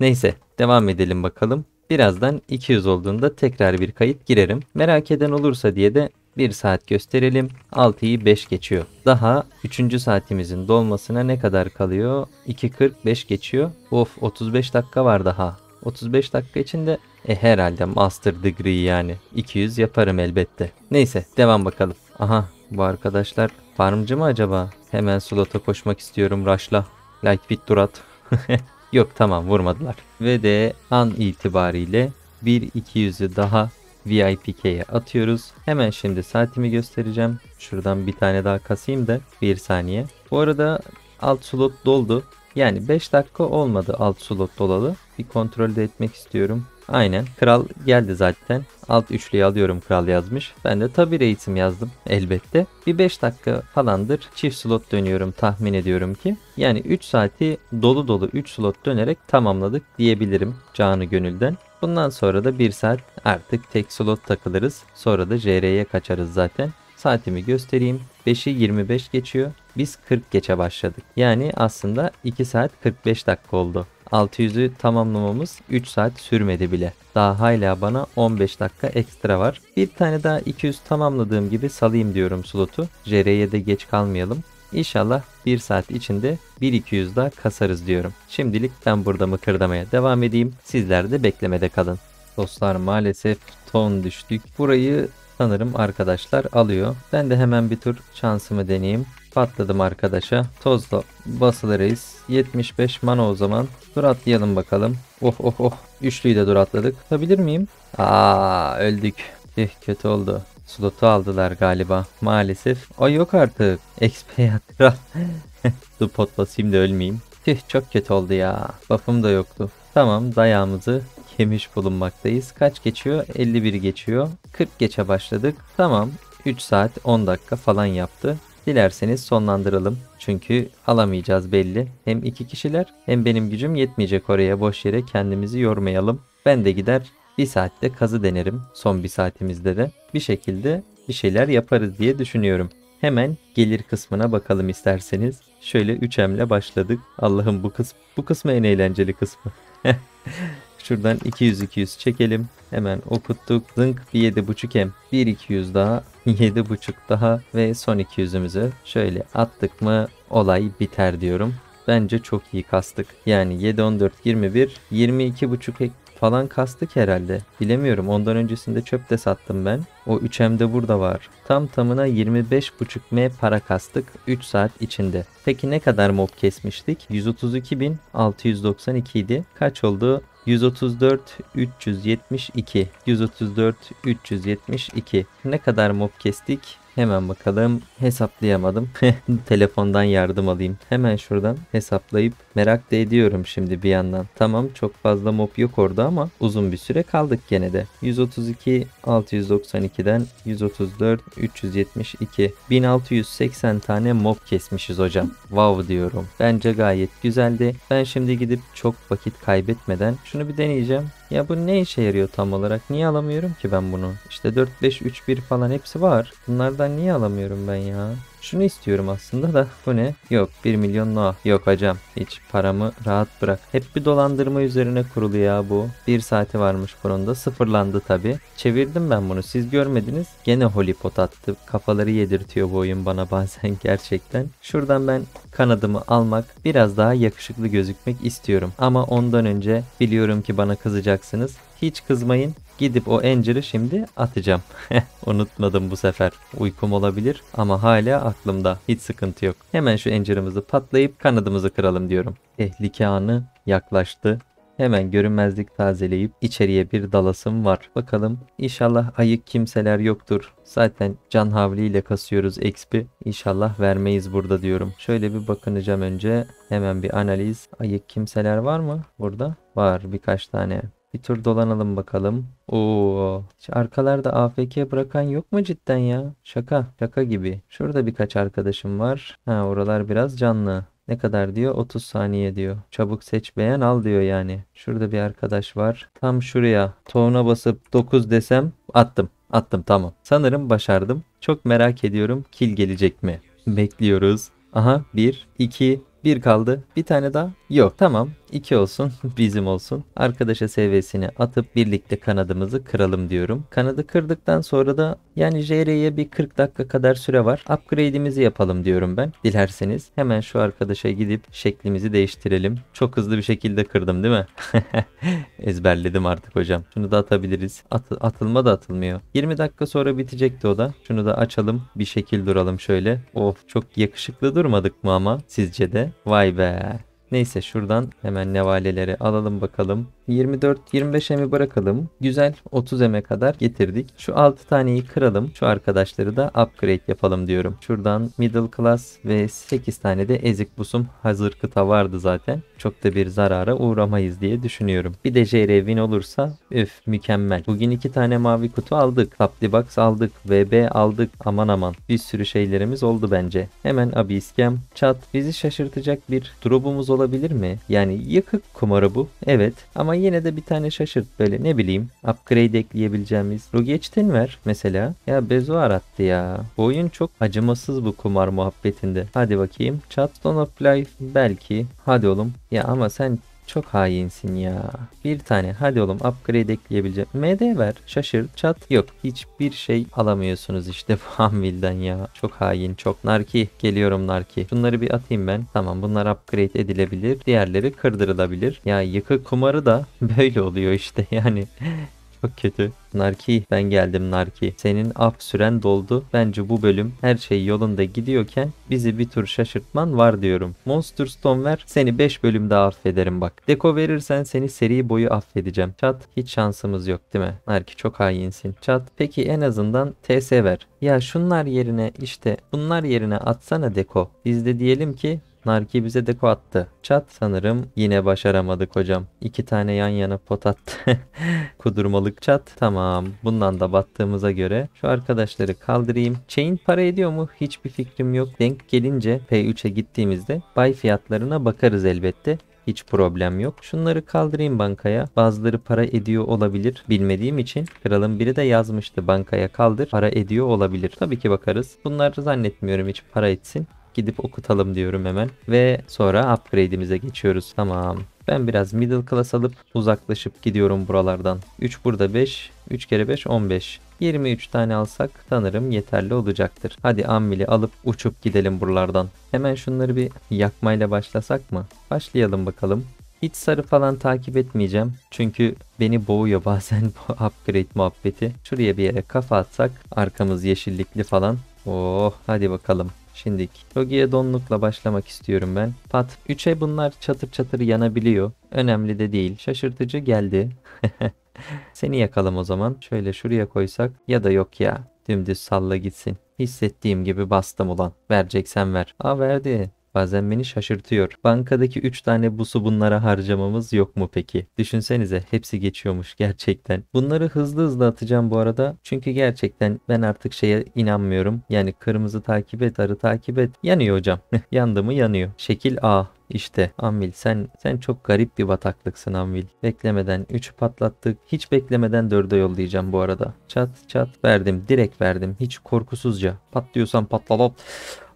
Neyse devam edelim bakalım. Birazdan 200 olduğunda tekrar bir kayıt girerim. Merak eden olursa diye de 1 saat gösterelim. 6'yı 5 geçiyor. Daha 3. saatimizin dolmasına ne kadar kalıyor? 2.45 geçiyor. Of 35 dakika var daha. 35 dakika içinde e herhalde master degree yani. 200 yaparım elbette. Neyse devam bakalım. Aha bu arkadaşlar farmcı mı acaba? Hemen slota koşmak istiyorum raşla. bit durat. Yok tamam vurmadılar. Ve de an itibariyle 1-200'ü daha VIPK'ye atıyoruz. Hemen şimdi saatimi göstereceğim. Şuradan bir tane daha kasayım da bir saniye. Bu arada alt slot doldu. Yani 5 dakika olmadı alt slot dolalı. Bir kontrol de etmek istiyorum. Aynen. Kral geldi zaten. Alt üçlüyü alıyorum kral yazmış. Ben de tabi eğitim yazdım elbette. Bir 5 dakika falandır çift slot dönüyorum tahmin ediyorum ki. Yani 3 saati dolu dolu 3 slot dönerek tamamladık diyebilirim canı gönülden. Bundan sonra da bir saat artık tek slot takılırız. Sonra da JR'ye kaçarız zaten. Saatimi göstereyim. 5'i 25 geçiyor. Biz 40 geçe başladık. Yani aslında 2 saat 45 dakika oldu. 600'ü tamamlamamız 3 saat sürmedi bile. Daha hala bana 15 dakika ekstra var. Bir tane daha 200 tamamladığım gibi salayım diyorum slotu. JR'ye de geç kalmayalım. İnşallah bir saat içinde 1-200 daha kasarız diyorum. Şimdilik ben burada mıkırdamaya devam edeyim. Sizler de beklemede kalın. Dostlar maalesef ton düştük. Burayı sanırım arkadaşlar alıyor. Ben de hemen bir tur şansımı deneyeyim. Patladım arkadaşa. Tozla basılı 75 mana o zaman. Dur atlayalım bakalım. Oh oh oh. Üçlüyü de dur atladık. Tutabilir miyim? Aa öldük. Eh kötü oldu. Slotu aldılar galiba. Maalesef. O yok artık. XP hatıra. Dur pot basayım da ölmeyeyim. Tüh çok kötü oldu ya. Buff'ım da yoktu. Tamam dayağımızı kemiş bulunmaktayız. Kaç geçiyor? 51 geçiyor. 40 geçe başladık. Tamam 3 saat 10 dakika falan yaptı. Dilerseniz sonlandıralım. Çünkü alamayacağız belli. Hem iki kişiler hem benim gücüm yetmeyecek oraya. Boş yere kendimizi yormayalım. Ben de gider bir saatte kazı denerim son bir saatimizde de. Bir şekilde bir şeyler yaparız diye düşünüyorum. Hemen gelir kısmına bakalım isterseniz. Şöyle 3M'le başladık. Allah'ım bu kısmı, bu kısmı en eğlenceli kısmı. Şuradan 200-200 çekelim. Hemen okuttuk. Zınk bir 7.5 M. Bir 200 daha. 7.5 daha. Ve son 200'ümüzü şöyle attık mı olay biter diyorum. Bence çok iyi kastık. Yani 7, 14, 21, 22.5 falan kastık herhalde. Bilemiyorum ondan öncesinde çöp de sattım ben. O 3M de burada var. Tam tamına 25.5M para kastık 3 saat içinde. Peki ne kadar mob kesmiştik? 132.692 idi. Kaç oldu? 134 372 134 372 ne kadar mob kestik hemen bakalım hesaplayamadım telefondan yardım alayım hemen şuradan hesaplayıp Merak da ediyorum şimdi bir yandan. Tamam çok fazla mob yok orada ama uzun bir süre kaldık gene de. 132 692'den 134 372 1680 tane mob kesmişiz hocam. Wow diyorum. Bence gayet güzeldi. Ben şimdi gidip çok vakit kaybetmeden şunu bir deneyeceğim. Ya bu ne işe yarıyor tam olarak? Niye alamıyorum ki ben bunu? İşte 4 5 3 1 falan hepsi var. Bunlardan niye alamıyorum ben ya? Şunu istiyorum aslında da bu ne? Yok 1 milyon no. Yok hocam hiç paramı rahat bırak. Hep bir dolandırma üzerine kurulu ya bu. Bir saati varmış bunun da sıfırlandı tabi. Çevirdim ben bunu siz görmediniz. Gene holipot attı. Kafaları yedirtiyor bu oyun bana bazen gerçekten. Şuradan ben kanadımı almak biraz daha yakışıklı gözükmek istiyorum. Ama ondan önce biliyorum ki bana kızacaksınız. Hiç kızmayın. Gidip o enciri şimdi atacağım. Unutmadım bu sefer. Uykum olabilir ama hala aklımda. Hiç sıkıntı yok. Hemen şu encirimizi patlayıp kanadımızı kıralım diyorum. Tehlike anı yaklaştı. Hemen görünmezlik tazeleyip içeriye bir dalasım var. Bakalım inşallah ayık kimseler yoktur. Zaten can havliyle kasıyoruz XP. İnşallah vermeyiz burada diyorum. Şöyle bir bakınacağım önce. Hemen bir analiz. Ayık kimseler var mı burada? Var birkaç tane. Bir tur dolanalım bakalım. Oo. arkalarda AFK bırakan yok mu cidden ya? Şaka. Şaka gibi. Şurada birkaç arkadaşım var. Ha oralar biraz canlı. Ne kadar diyor? 30 saniye diyor. Çabuk seç beğen al diyor yani. Şurada bir arkadaş var. Tam şuraya toğuna basıp 9 desem attım. Attım tamam. Sanırım başardım. Çok merak ediyorum kil gelecek mi? Bekliyoruz. Aha 1, 2, 1 kaldı. Bir tane daha. Yok tamam 2 olsun bizim olsun. Arkadaşa seviyesini atıp birlikte kanadımızı kıralım diyorum. Kanadı kırdıktan sonra da yani JR'ye bir 40 dakika kadar süre var. Upgrade'imizi yapalım diyorum ben. Dilerseniz hemen şu arkadaşa gidip şeklimizi değiştirelim. Çok hızlı bir şekilde kırdım değil mi? Ezberledim artık hocam. Şunu da atabiliriz. At atılma da atılmıyor. 20 dakika sonra bitecekti o da. Şunu da açalım. Bir şekil duralım şöyle. Of çok yakışıklı durmadık mı ama sizce de? Vay be. Neyse şuradan hemen nevaleleri alalım bakalım. 24-25 emi bırakalım. Güzel 30 eme kadar getirdik. Şu 6 taneyi kıralım. Şu arkadaşları da upgrade yapalım diyorum. Şuradan middle class ve 8 tane de ezik busum hazır kıta vardı zaten. Çok da bir zarara uğramayız diye düşünüyorum. Bir de JRV'in olursa üf mükemmel. Bugün 2 tane mavi kutu aldık. Tapli box aldık. VB aldık. Aman aman. Bir sürü şeylerimiz oldu bence. Hemen abiskem. Chat bizi şaşırtacak bir drop'umuz olabilir mi? Yani yıkık kumarı bu. Evet ama yine de bir tane şaşırt böyle ne bileyim upgrade ekleyebileceğimiz. Rogue Rogeç'ten ver mesela. Ya Bezo arattı ya. Bu oyun çok acımasız bu kumar muhabbetinde. Hadi bakayım. Chatstone of Life belki. Hadi oğlum. Ya ama sen çok hainsin ya. Bir tane hadi oğlum upgrade ekleyebileceğim. MD ver şaşır çat yok. Hiçbir şey alamıyorsunuz işte bu Anvil'den ya. Çok hain çok narki. Geliyorum narki. Bunları bir atayım ben. Tamam bunlar upgrade edilebilir. Diğerleri kırdırılabilir. Ya yıkı kumarı da böyle oluyor işte yani çok kötü. Narki ben geldim Narki. Senin af süren doldu. Bence bu bölüm her şey yolunda gidiyorken bizi bir tur şaşırtman var diyorum. Monster Stone ver seni 5 bölüm daha affederim bak. Deko verirsen seni seri boyu affedeceğim. Chat, hiç şansımız yok değil mi? Narki çok hainsin. Chat. peki en azından TS ver. Ya şunlar yerine işte bunlar yerine atsana Deko. Biz de diyelim ki Narki bize deko attı. Çat sanırım yine başaramadık hocam. İki tane yan yana pot attı. Kudurmalık çat. Tamam. Bundan da battığımıza göre şu arkadaşları kaldırayım. Chain para ediyor mu? Hiçbir fikrim yok. Denk gelince P3'e gittiğimizde bay fiyatlarına bakarız elbette. Hiç problem yok. Şunları kaldırayım bankaya. Bazıları para ediyor olabilir. Bilmediğim için kralın biri de yazmıştı bankaya kaldır para ediyor olabilir. Tabii ki bakarız. Bunları zannetmiyorum hiç para etsin gidip okutalım diyorum hemen. Ve sonra upgrade'imize geçiyoruz. Tamam. Ben biraz middle class alıp uzaklaşıp gidiyorum buralardan. 3 burada 5, 3 kere 5 15. 23 tane alsak sanırım yeterli olacaktır. Hadi ammili alıp uçup gidelim buralardan. Hemen şunları bir yakmayla başlasak mı? Başlayalım bakalım. Hiç sarı falan takip etmeyeceğim. Çünkü beni boğuyor bazen bu upgrade muhabbeti. Şuraya bir yere kafa atsak arkamız yeşillikli falan. Oh hadi bakalım. Şimdi Rogi'ye donlukla başlamak istiyorum ben. Pat 3'e bunlar çatır çatır yanabiliyor. Önemli de değil. Şaşırtıcı geldi. Seni yakalım o zaman. Şöyle şuraya koysak ya da yok ya. Dümdüz salla gitsin. Hissettiğim gibi bastım ulan. Vereceksen ver. Aa verdi. Bazen beni şaşırtıyor. Bankadaki 3 tane busu bunlara harcamamız yok mu peki? Düşünsenize hepsi geçiyormuş gerçekten. Bunları hızlı hızlı atacağım bu arada. Çünkü gerçekten ben artık şeye inanmıyorum. Yani kırmızı takip et, arı takip et. Yanıyor hocam. Yandı mı yanıyor. Şekil A. İşte Amil sen sen çok garip bir bataklıksın Amil. Beklemeden 3'ü patlattık. Hiç beklemeden 4'e yollayacağım bu arada. Çat çat verdim. Direkt verdim. Hiç korkusuzca. Patlıyorsan patlalop.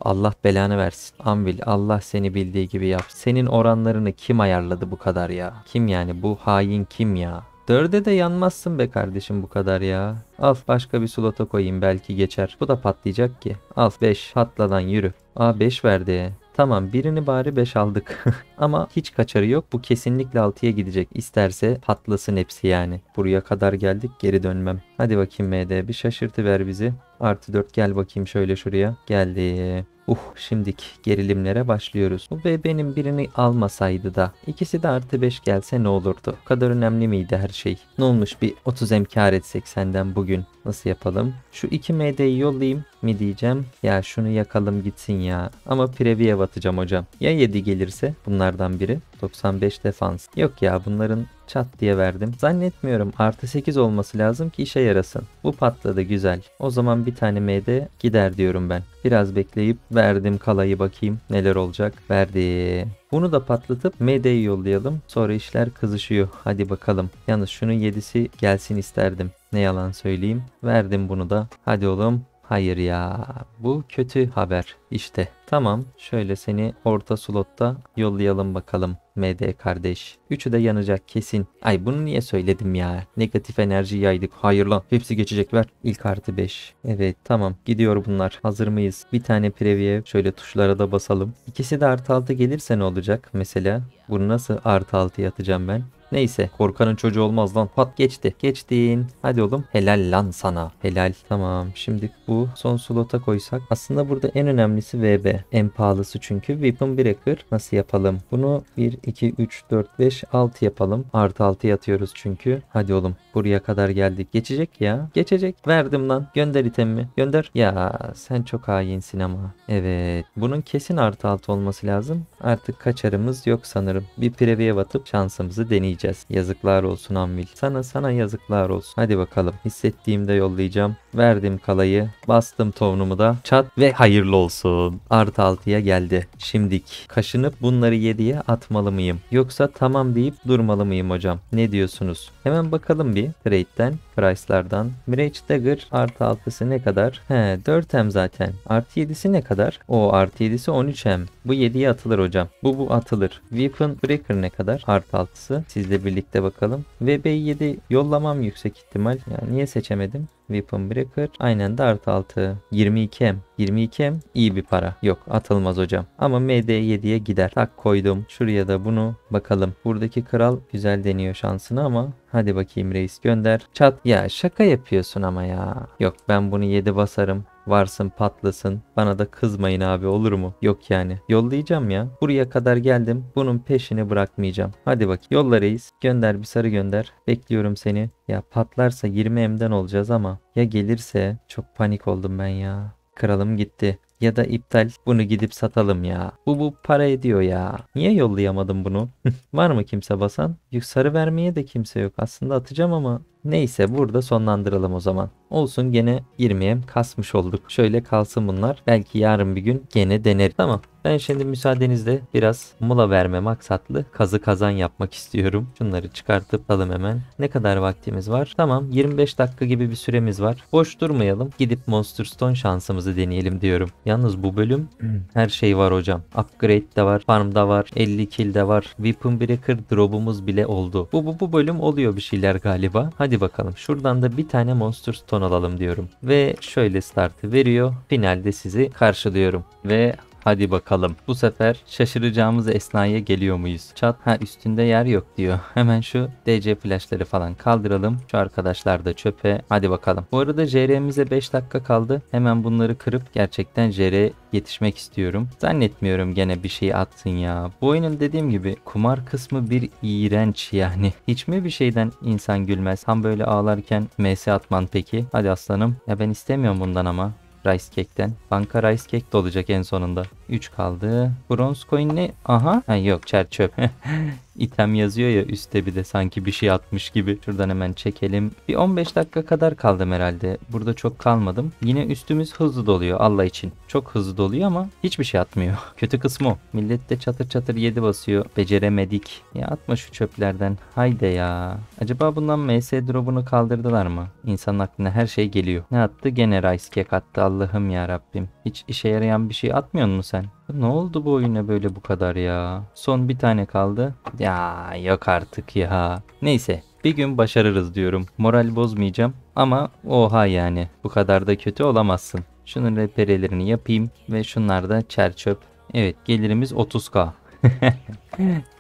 Allah belanı versin. Anvil Allah seni bildiği gibi yap. Senin oranlarını kim ayarladı bu kadar ya? Kim yani bu hain kim ya? Dörde de yanmazsın be kardeşim bu kadar ya. Al başka bir slota koyayım belki geçer. Bu da patlayacak ki. Al 5 patladan yürü. Aa 5 verdi. Tamam birini bari 5 aldık. Ama hiç kaçarı yok. Bu kesinlikle 6'ya gidecek. İsterse patlasın hepsi yani. Buraya kadar geldik geri dönmem. Hadi bakayım MD bir şaşırtı ver bizi. Artı 4 gel bakayım şöyle şuraya. Geldi. Uh şimdiki gerilimlere başlıyoruz. Bu benim birini almasaydı da ikisi de artı 5 gelse ne olurdu? O kadar önemli miydi her şey? Ne olmuş bir 30 emkar etsek senden bugün? Nasıl yapalım? Şu 2 MD'yi yollayayım mi diyeceğim. Ya şunu yakalım gitsin ya. Ama Previ'ye atacağım hocam. Ya 7 gelirse bunlardan biri. 95 defans. Yok ya bunların çat diye verdim. Zannetmiyorum artı 8 olması lazım ki işe yarasın. Bu patladı güzel. O zaman bir tane MD gider diyorum ben. Biraz bekleyip verdim kalayı bakayım neler olacak. Verdi. Bunu da patlatıp MD'yi yollayalım. Sonra işler kızışıyor. Hadi bakalım. Yalnız şunun 7'si gelsin isterdim. Ne yalan söyleyeyim. Verdim bunu da. Hadi oğlum. Hayır ya. Bu kötü haber. İşte. Tamam. Şöyle seni orta slotta yollayalım bakalım. MD kardeş. Üçü de yanacak kesin. Ay bunu niye söyledim ya? Negatif enerji yaydık. Hayır lan. Hepsi geçecek ver. İlk artı 5. Evet tamam. Gidiyor bunlar. Hazır mıyız? Bir tane preview. şöyle tuşlara da basalım. İkisi de artı 6 gelirse ne olacak? Mesela bunu nasıl artı 6 atacağım ben? Neyse korkanın çocuğu olmaz lan. Pat geçti. Geçtin. Hadi oğlum. Helal lan sana. Helal. Tamam. Şimdi bu son slota koysak. Aslında burada en önemlisi VB. En pahalısı çünkü. Weapon Breaker. Nasıl yapalım? Bunu 1, 2, 3, 4, 5, 6 yapalım. Artı 6 yatıyoruz çünkü. Hadi oğlum. Buraya kadar geldik. Geçecek ya. Geçecek. Verdim lan. Gönder itemimi. Gönder. Ya sen çok hainsin ama. Evet. Bunun kesin artı 6 olması lazım. Artık kaçarımız yok sanırım. Bir preview atıp şansımızı deneyeceğiz yiyeceğiz. Yazıklar olsun Anvil. Sana sana yazıklar olsun. Hadi bakalım. Hissettiğimde yollayacağım. Verdim kalayı. Bastım tovnumu da. Çat ve hayırlı olsun. Artı altıya geldi. Şimdik. Kaşınıp bunları yediye atmalı mıyım? Yoksa tamam deyip durmalı mıyım hocam? Ne diyorsunuz? Hemen bakalım bir trade'den price'lardan. Mirage Dagger artı altısı ne kadar? He 4M zaten. Artı 7'si ne kadar? O artı 7'si 13M. Bu 7'ye atılır hocam. Bu bu atılır. Weapon Breaker ne kadar? Artı altısı? Siz sizle birlikte bakalım. VB7 yollamam yüksek ihtimal. Yani niye seçemedim? Weapon Breaker. Aynen de artı 6. 22M. 22M iyi bir para. Yok atılmaz hocam. Ama MD7'ye gider. Tak koydum. Şuraya da bunu bakalım. Buradaki kral güzel deniyor şansını ama Hadi bakayım reis gönder. Çat ya şaka yapıyorsun ama ya. Yok ben bunu 7 basarım. Varsın patlasın. Bana da kızmayın abi olur mu? Yok yani. Yollayacağım ya. Buraya kadar geldim. Bunun peşini bırakmayacağım. Hadi bak. Yolla reis. Gönder bir sarı gönder. Bekliyorum seni. Ya patlarsa 20M'den olacağız ama ya gelirse çok panik oldum ben ya. Kralım gitti ya da iptal bunu gidip satalım ya. Bu bu para ediyor ya. Niye yollayamadım bunu? Var mı kimse basan? Sarı vermeye de kimse yok. Aslında atacağım ama Neyse burada sonlandıralım o zaman. Olsun gene 20'ye kasmış olduk. Şöyle kalsın bunlar. Belki yarın bir gün gene deneriz. Tamam. Ben şimdi müsaadenizle biraz mola verme maksatlı kazı kazan yapmak istiyorum. Şunları çıkartıp alalım hemen. Ne kadar vaktimiz var? Tamam 25 dakika gibi bir süremiz var. Boş durmayalım. Gidip Monster Stone şansımızı deneyelim diyorum. Yalnız bu bölüm her şey var hocam. Upgrade de var. Farm da var. 50 kill de var. Weapon Breaker drop'umuz bile oldu. Bu, bu, bu bölüm oluyor bir şeyler galiba. Hadi Hadi bakalım şuradan da bir tane Monster Stone alalım diyorum. Ve şöyle startı veriyor. Finalde sizi karşılıyorum. Ve Hadi bakalım. Bu sefer şaşıracağımız esnaya geliyor muyuz? Çat ha üstünde yer yok diyor. Hemen şu DC flashları falan kaldıralım. Şu arkadaşlar da çöpe. Hadi bakalım. Bu arada JR'mize 5 dakika kaldı. Hemen bunları kırıp gerçekten JR yetişmek istiyorum. Zannetmiyorum gene bir şey attın ya. Bu oyunun dediğim gibi kumar kısmı bir iğrenç yani. Hiç mi bir şeyden insan gülmez? Tam böyle ağlarken MS atman peki. Hadi aslanım. Ya ben istemiyorum bundan ama. Rice Cake'ten. Banka Rice Cake de olacak en sonunda. 3 kaldı. Bronze coin ne? Aha. Ha, yok çer çöp. item yazıyor ya üstte bir de sanki bir şey atmış gibi. Şuradan hemen çekelim. Bir 15 dakika kadar kaldım herhalde. Burada çok kalmadım. Yine üstümüz hızlı doluyor Allah için. Çok hızlı doluyor ama hiçbir şey atmıyor. Kötü kısmı o. Millet de çatır çatır 7 basıyor. Beceremedik. Ya atma şu çöplerden. Haydi ya. Acaba bundan MS drop'unu kaldırdılar mı? İnsanın aklına her şey geliyor. Ne attı? Gene rice cake attı Allah'ım ya Rabbim. Hiç işe yarayan bir şey atmıyor musun? sen? Ne oldu bu oyuna böyle bu kadar ya? Son bir tane kaldı. Ya yok artık ya. Neyse bir gün başarırız diyorum. Moral bozmayacağım ama oha yani bu kadar da kötü olamazsın. Şunun reperelerini yapayım ve şunlar da çer çöp. Evet gelirimiz 30k.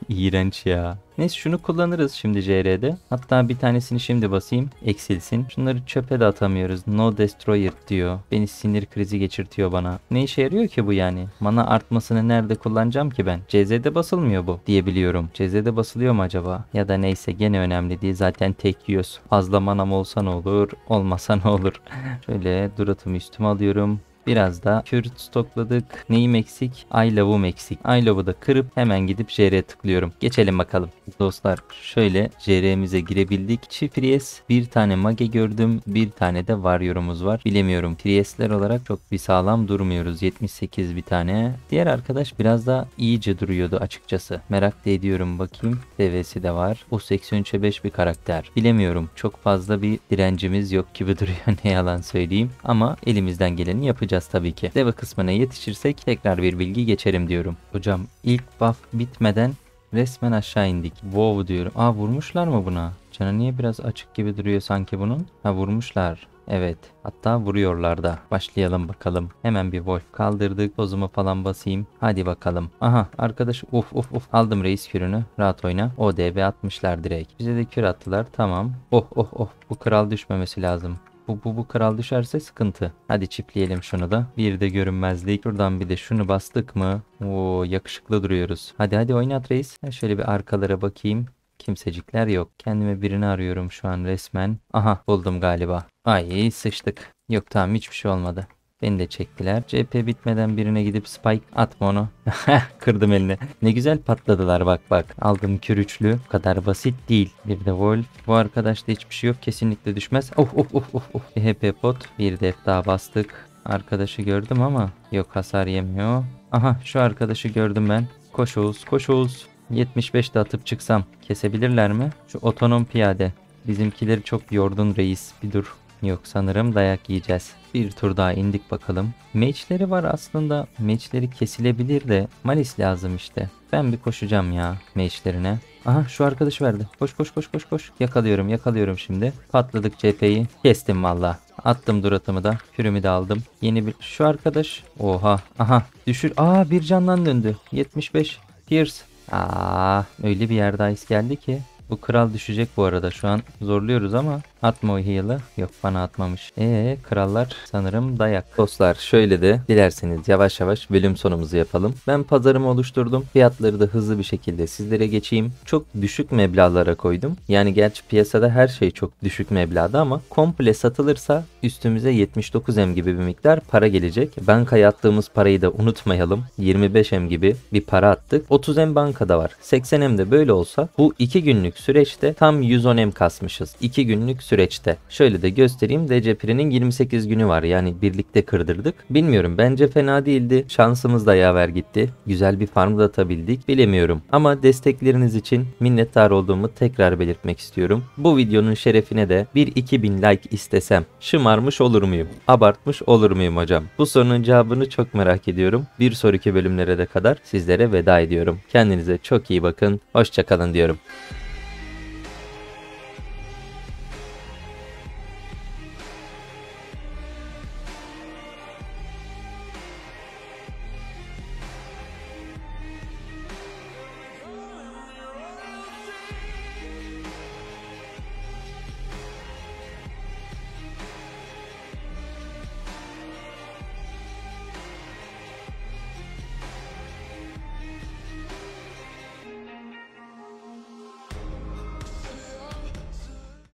İğrenç ya. Neyse şunu kullanırız şimdi CR'de. Hatta bir tanesini şimdi basayım. Eksilsin. Şunları çöpe de atamıyoruz. No Destroyer diyor. Beni sinir krizi geçirtiyor bana. Ne işe yarıyor ki bu yani? Mana artmasını nerede kullanacağım ki ben? CZ'de basılmıyor bu diyebiliyorum. CZ'de basılıyor mu acaba? Ya da neyse gene önemli değil. Zaten tek yiyoruz. Fazla manam olsa ne olur? Olmasa ne olur? Şöyle duratımı üstüme alıyorum. Biraz da Kürt stokladık. Neyim eksik? I love'um eksik. I love'u da kırıp hemen gidip JR'ye tıklıyorum. Geçelim bakalım. Dostlar şöyle JR'mize girebildik. Çift Priest bir tane mage gördüm. Bir tane de var yorumumuz var. Bilemiyorum. Priest'ler olarak çok bir sağlam durmuyoruz. 78 bir tane. Diğer arkadaş biraz da iyice duruyordu açıkçası. Merak da ediyorum bakayım. DV'si de var. O 83'e 5 bir karakter. Bilemiyorum. Çok fazla bir direncimiz yok gibi duruyor. ne yalan söyleyeyim. Ama elimizden geleni yapacağız bakacağız tabii ki. Deva kısmına yetişirsek tekrar bir bilgi geçerim diyorum. Hocam ilk buff bitmeden resmen aşağı indik. Wow diyorum. Aa vurmuşlar mı buna? Cana niye biraz açık gibi duruyor sanki bunun? Ha vurmuşlar. Evet. Hatta vuruyorlar da. Başlayalım bakalım. Hemen bir Wolf kaldırdık. Tozumu falan basayım. Hadi bakalım. Aha arkadaş uf uf uf. Aldım reis kürünü. Rahat oyna. ODB atmışlar direkt. Bize de kür attılar. Tamam. Oh oh oh. Bu kral düşmemesi lazım. Bu, bu, bu kral düşerse sıkıntı. Hadi çiftleyelim şunu da. Bir de görünmezlik. Şuradan bir de şunu bastık mı? Oo yakışıklı duruyoruz. Hadi hadi oynat reis. şöyle bir arkalara bakayım. Kimsecikler yok. Kendime birini arıyorum şu an resmen. Aha buldum galiba. Ay sıçtık. Yok tamam hiçbir şey olmadı. Beni de çektiler. CP bitmeden birine gidip spike atma onu. Kırdım elini. Ne güzel patladılar bak bak. Aldım kür üçlü. Bu kadar basit değil. Bir de wolf. Bu arkadaşta hiçbir şey yok. Kesinlikle düşmez. Oh oh oh oh oh. Bir HP pot. Bir def daha bastık. Arkadaşı gördüm ama yok hasar yemiyor. Aha şu arkadaşı gördüm ben. Koş Oğuz koş Oğuz. 75 de atıp çıksam kesebilirler mi? Şu otonom piyade. Bizimkileri çok yordun reis. Bir dur. Yok sanırım dayak yiyeceğiz. Bir tur daha indik bakalım. Meçleri var aslında. Meçleri kesilebilir de malis lazım işte. Ben bir koşacağım ya meçlerine. Aha şu arkadaş verdi. Koş koş koş koş koş. Yakalıyorum yakalıyorum şimdi. Patladık cepheyi. Kestim valla. Attım duratımı da. Kürümü de aldım. Yeni bir... Şu arkadaş. Oha. Aha. Düşür. Aa bir candan döndü. 75. Pierce. Aa öyle bir yerde ice geldi ki. Bu kral düşecek bu arada. Şu an zorluyoruz ama Atma o heal'ı. Yok bana atmamış. Ee krallar sanırım dayak. Dostlar şöyle de dilerseniz yavaş yavaş bölüm sonumuzu yapalım. Ben pazarımı oluşturdum. Fiyatları da hızlı bir şekilde sizlere geçeyim. Çok düşük meblağlara koydum. Yani gerçi piyasada her şey çok düşük meblağda ama komple satılırsa üstümüze 79M gibi bir miktar para gelecek. Bankaya attığımız parayı da unutmayalım. 25M gibi bir para attık. 30M bankada var. 80M de böyle olsa bu 2 günlük süreçte tam 110M kasmışız. 2 günlük süreçte. Şöyle de göstereyim. DCP'nin 28 günü var. Yani birlikte kırdırdık. Bilmiyorum bence fena değildi. Şansımız da yaver gitti. Güzel bir farm da atabildik. Bilemiyorum. Ama destekleriniz için minnettar olduğumu tekrar belirtmek istiyorum. Bu videonun şerefine de bir 2000 like istesem şımarmış olur muyum? Abartmış olur muyum hocam? Bu sorunun cevabını çok merak ediyorum. Bir sonraki bölümlere de kadar sizlere veda ediyorum. Kendinize çok iyi bakın. Hoşçakalın diyorum.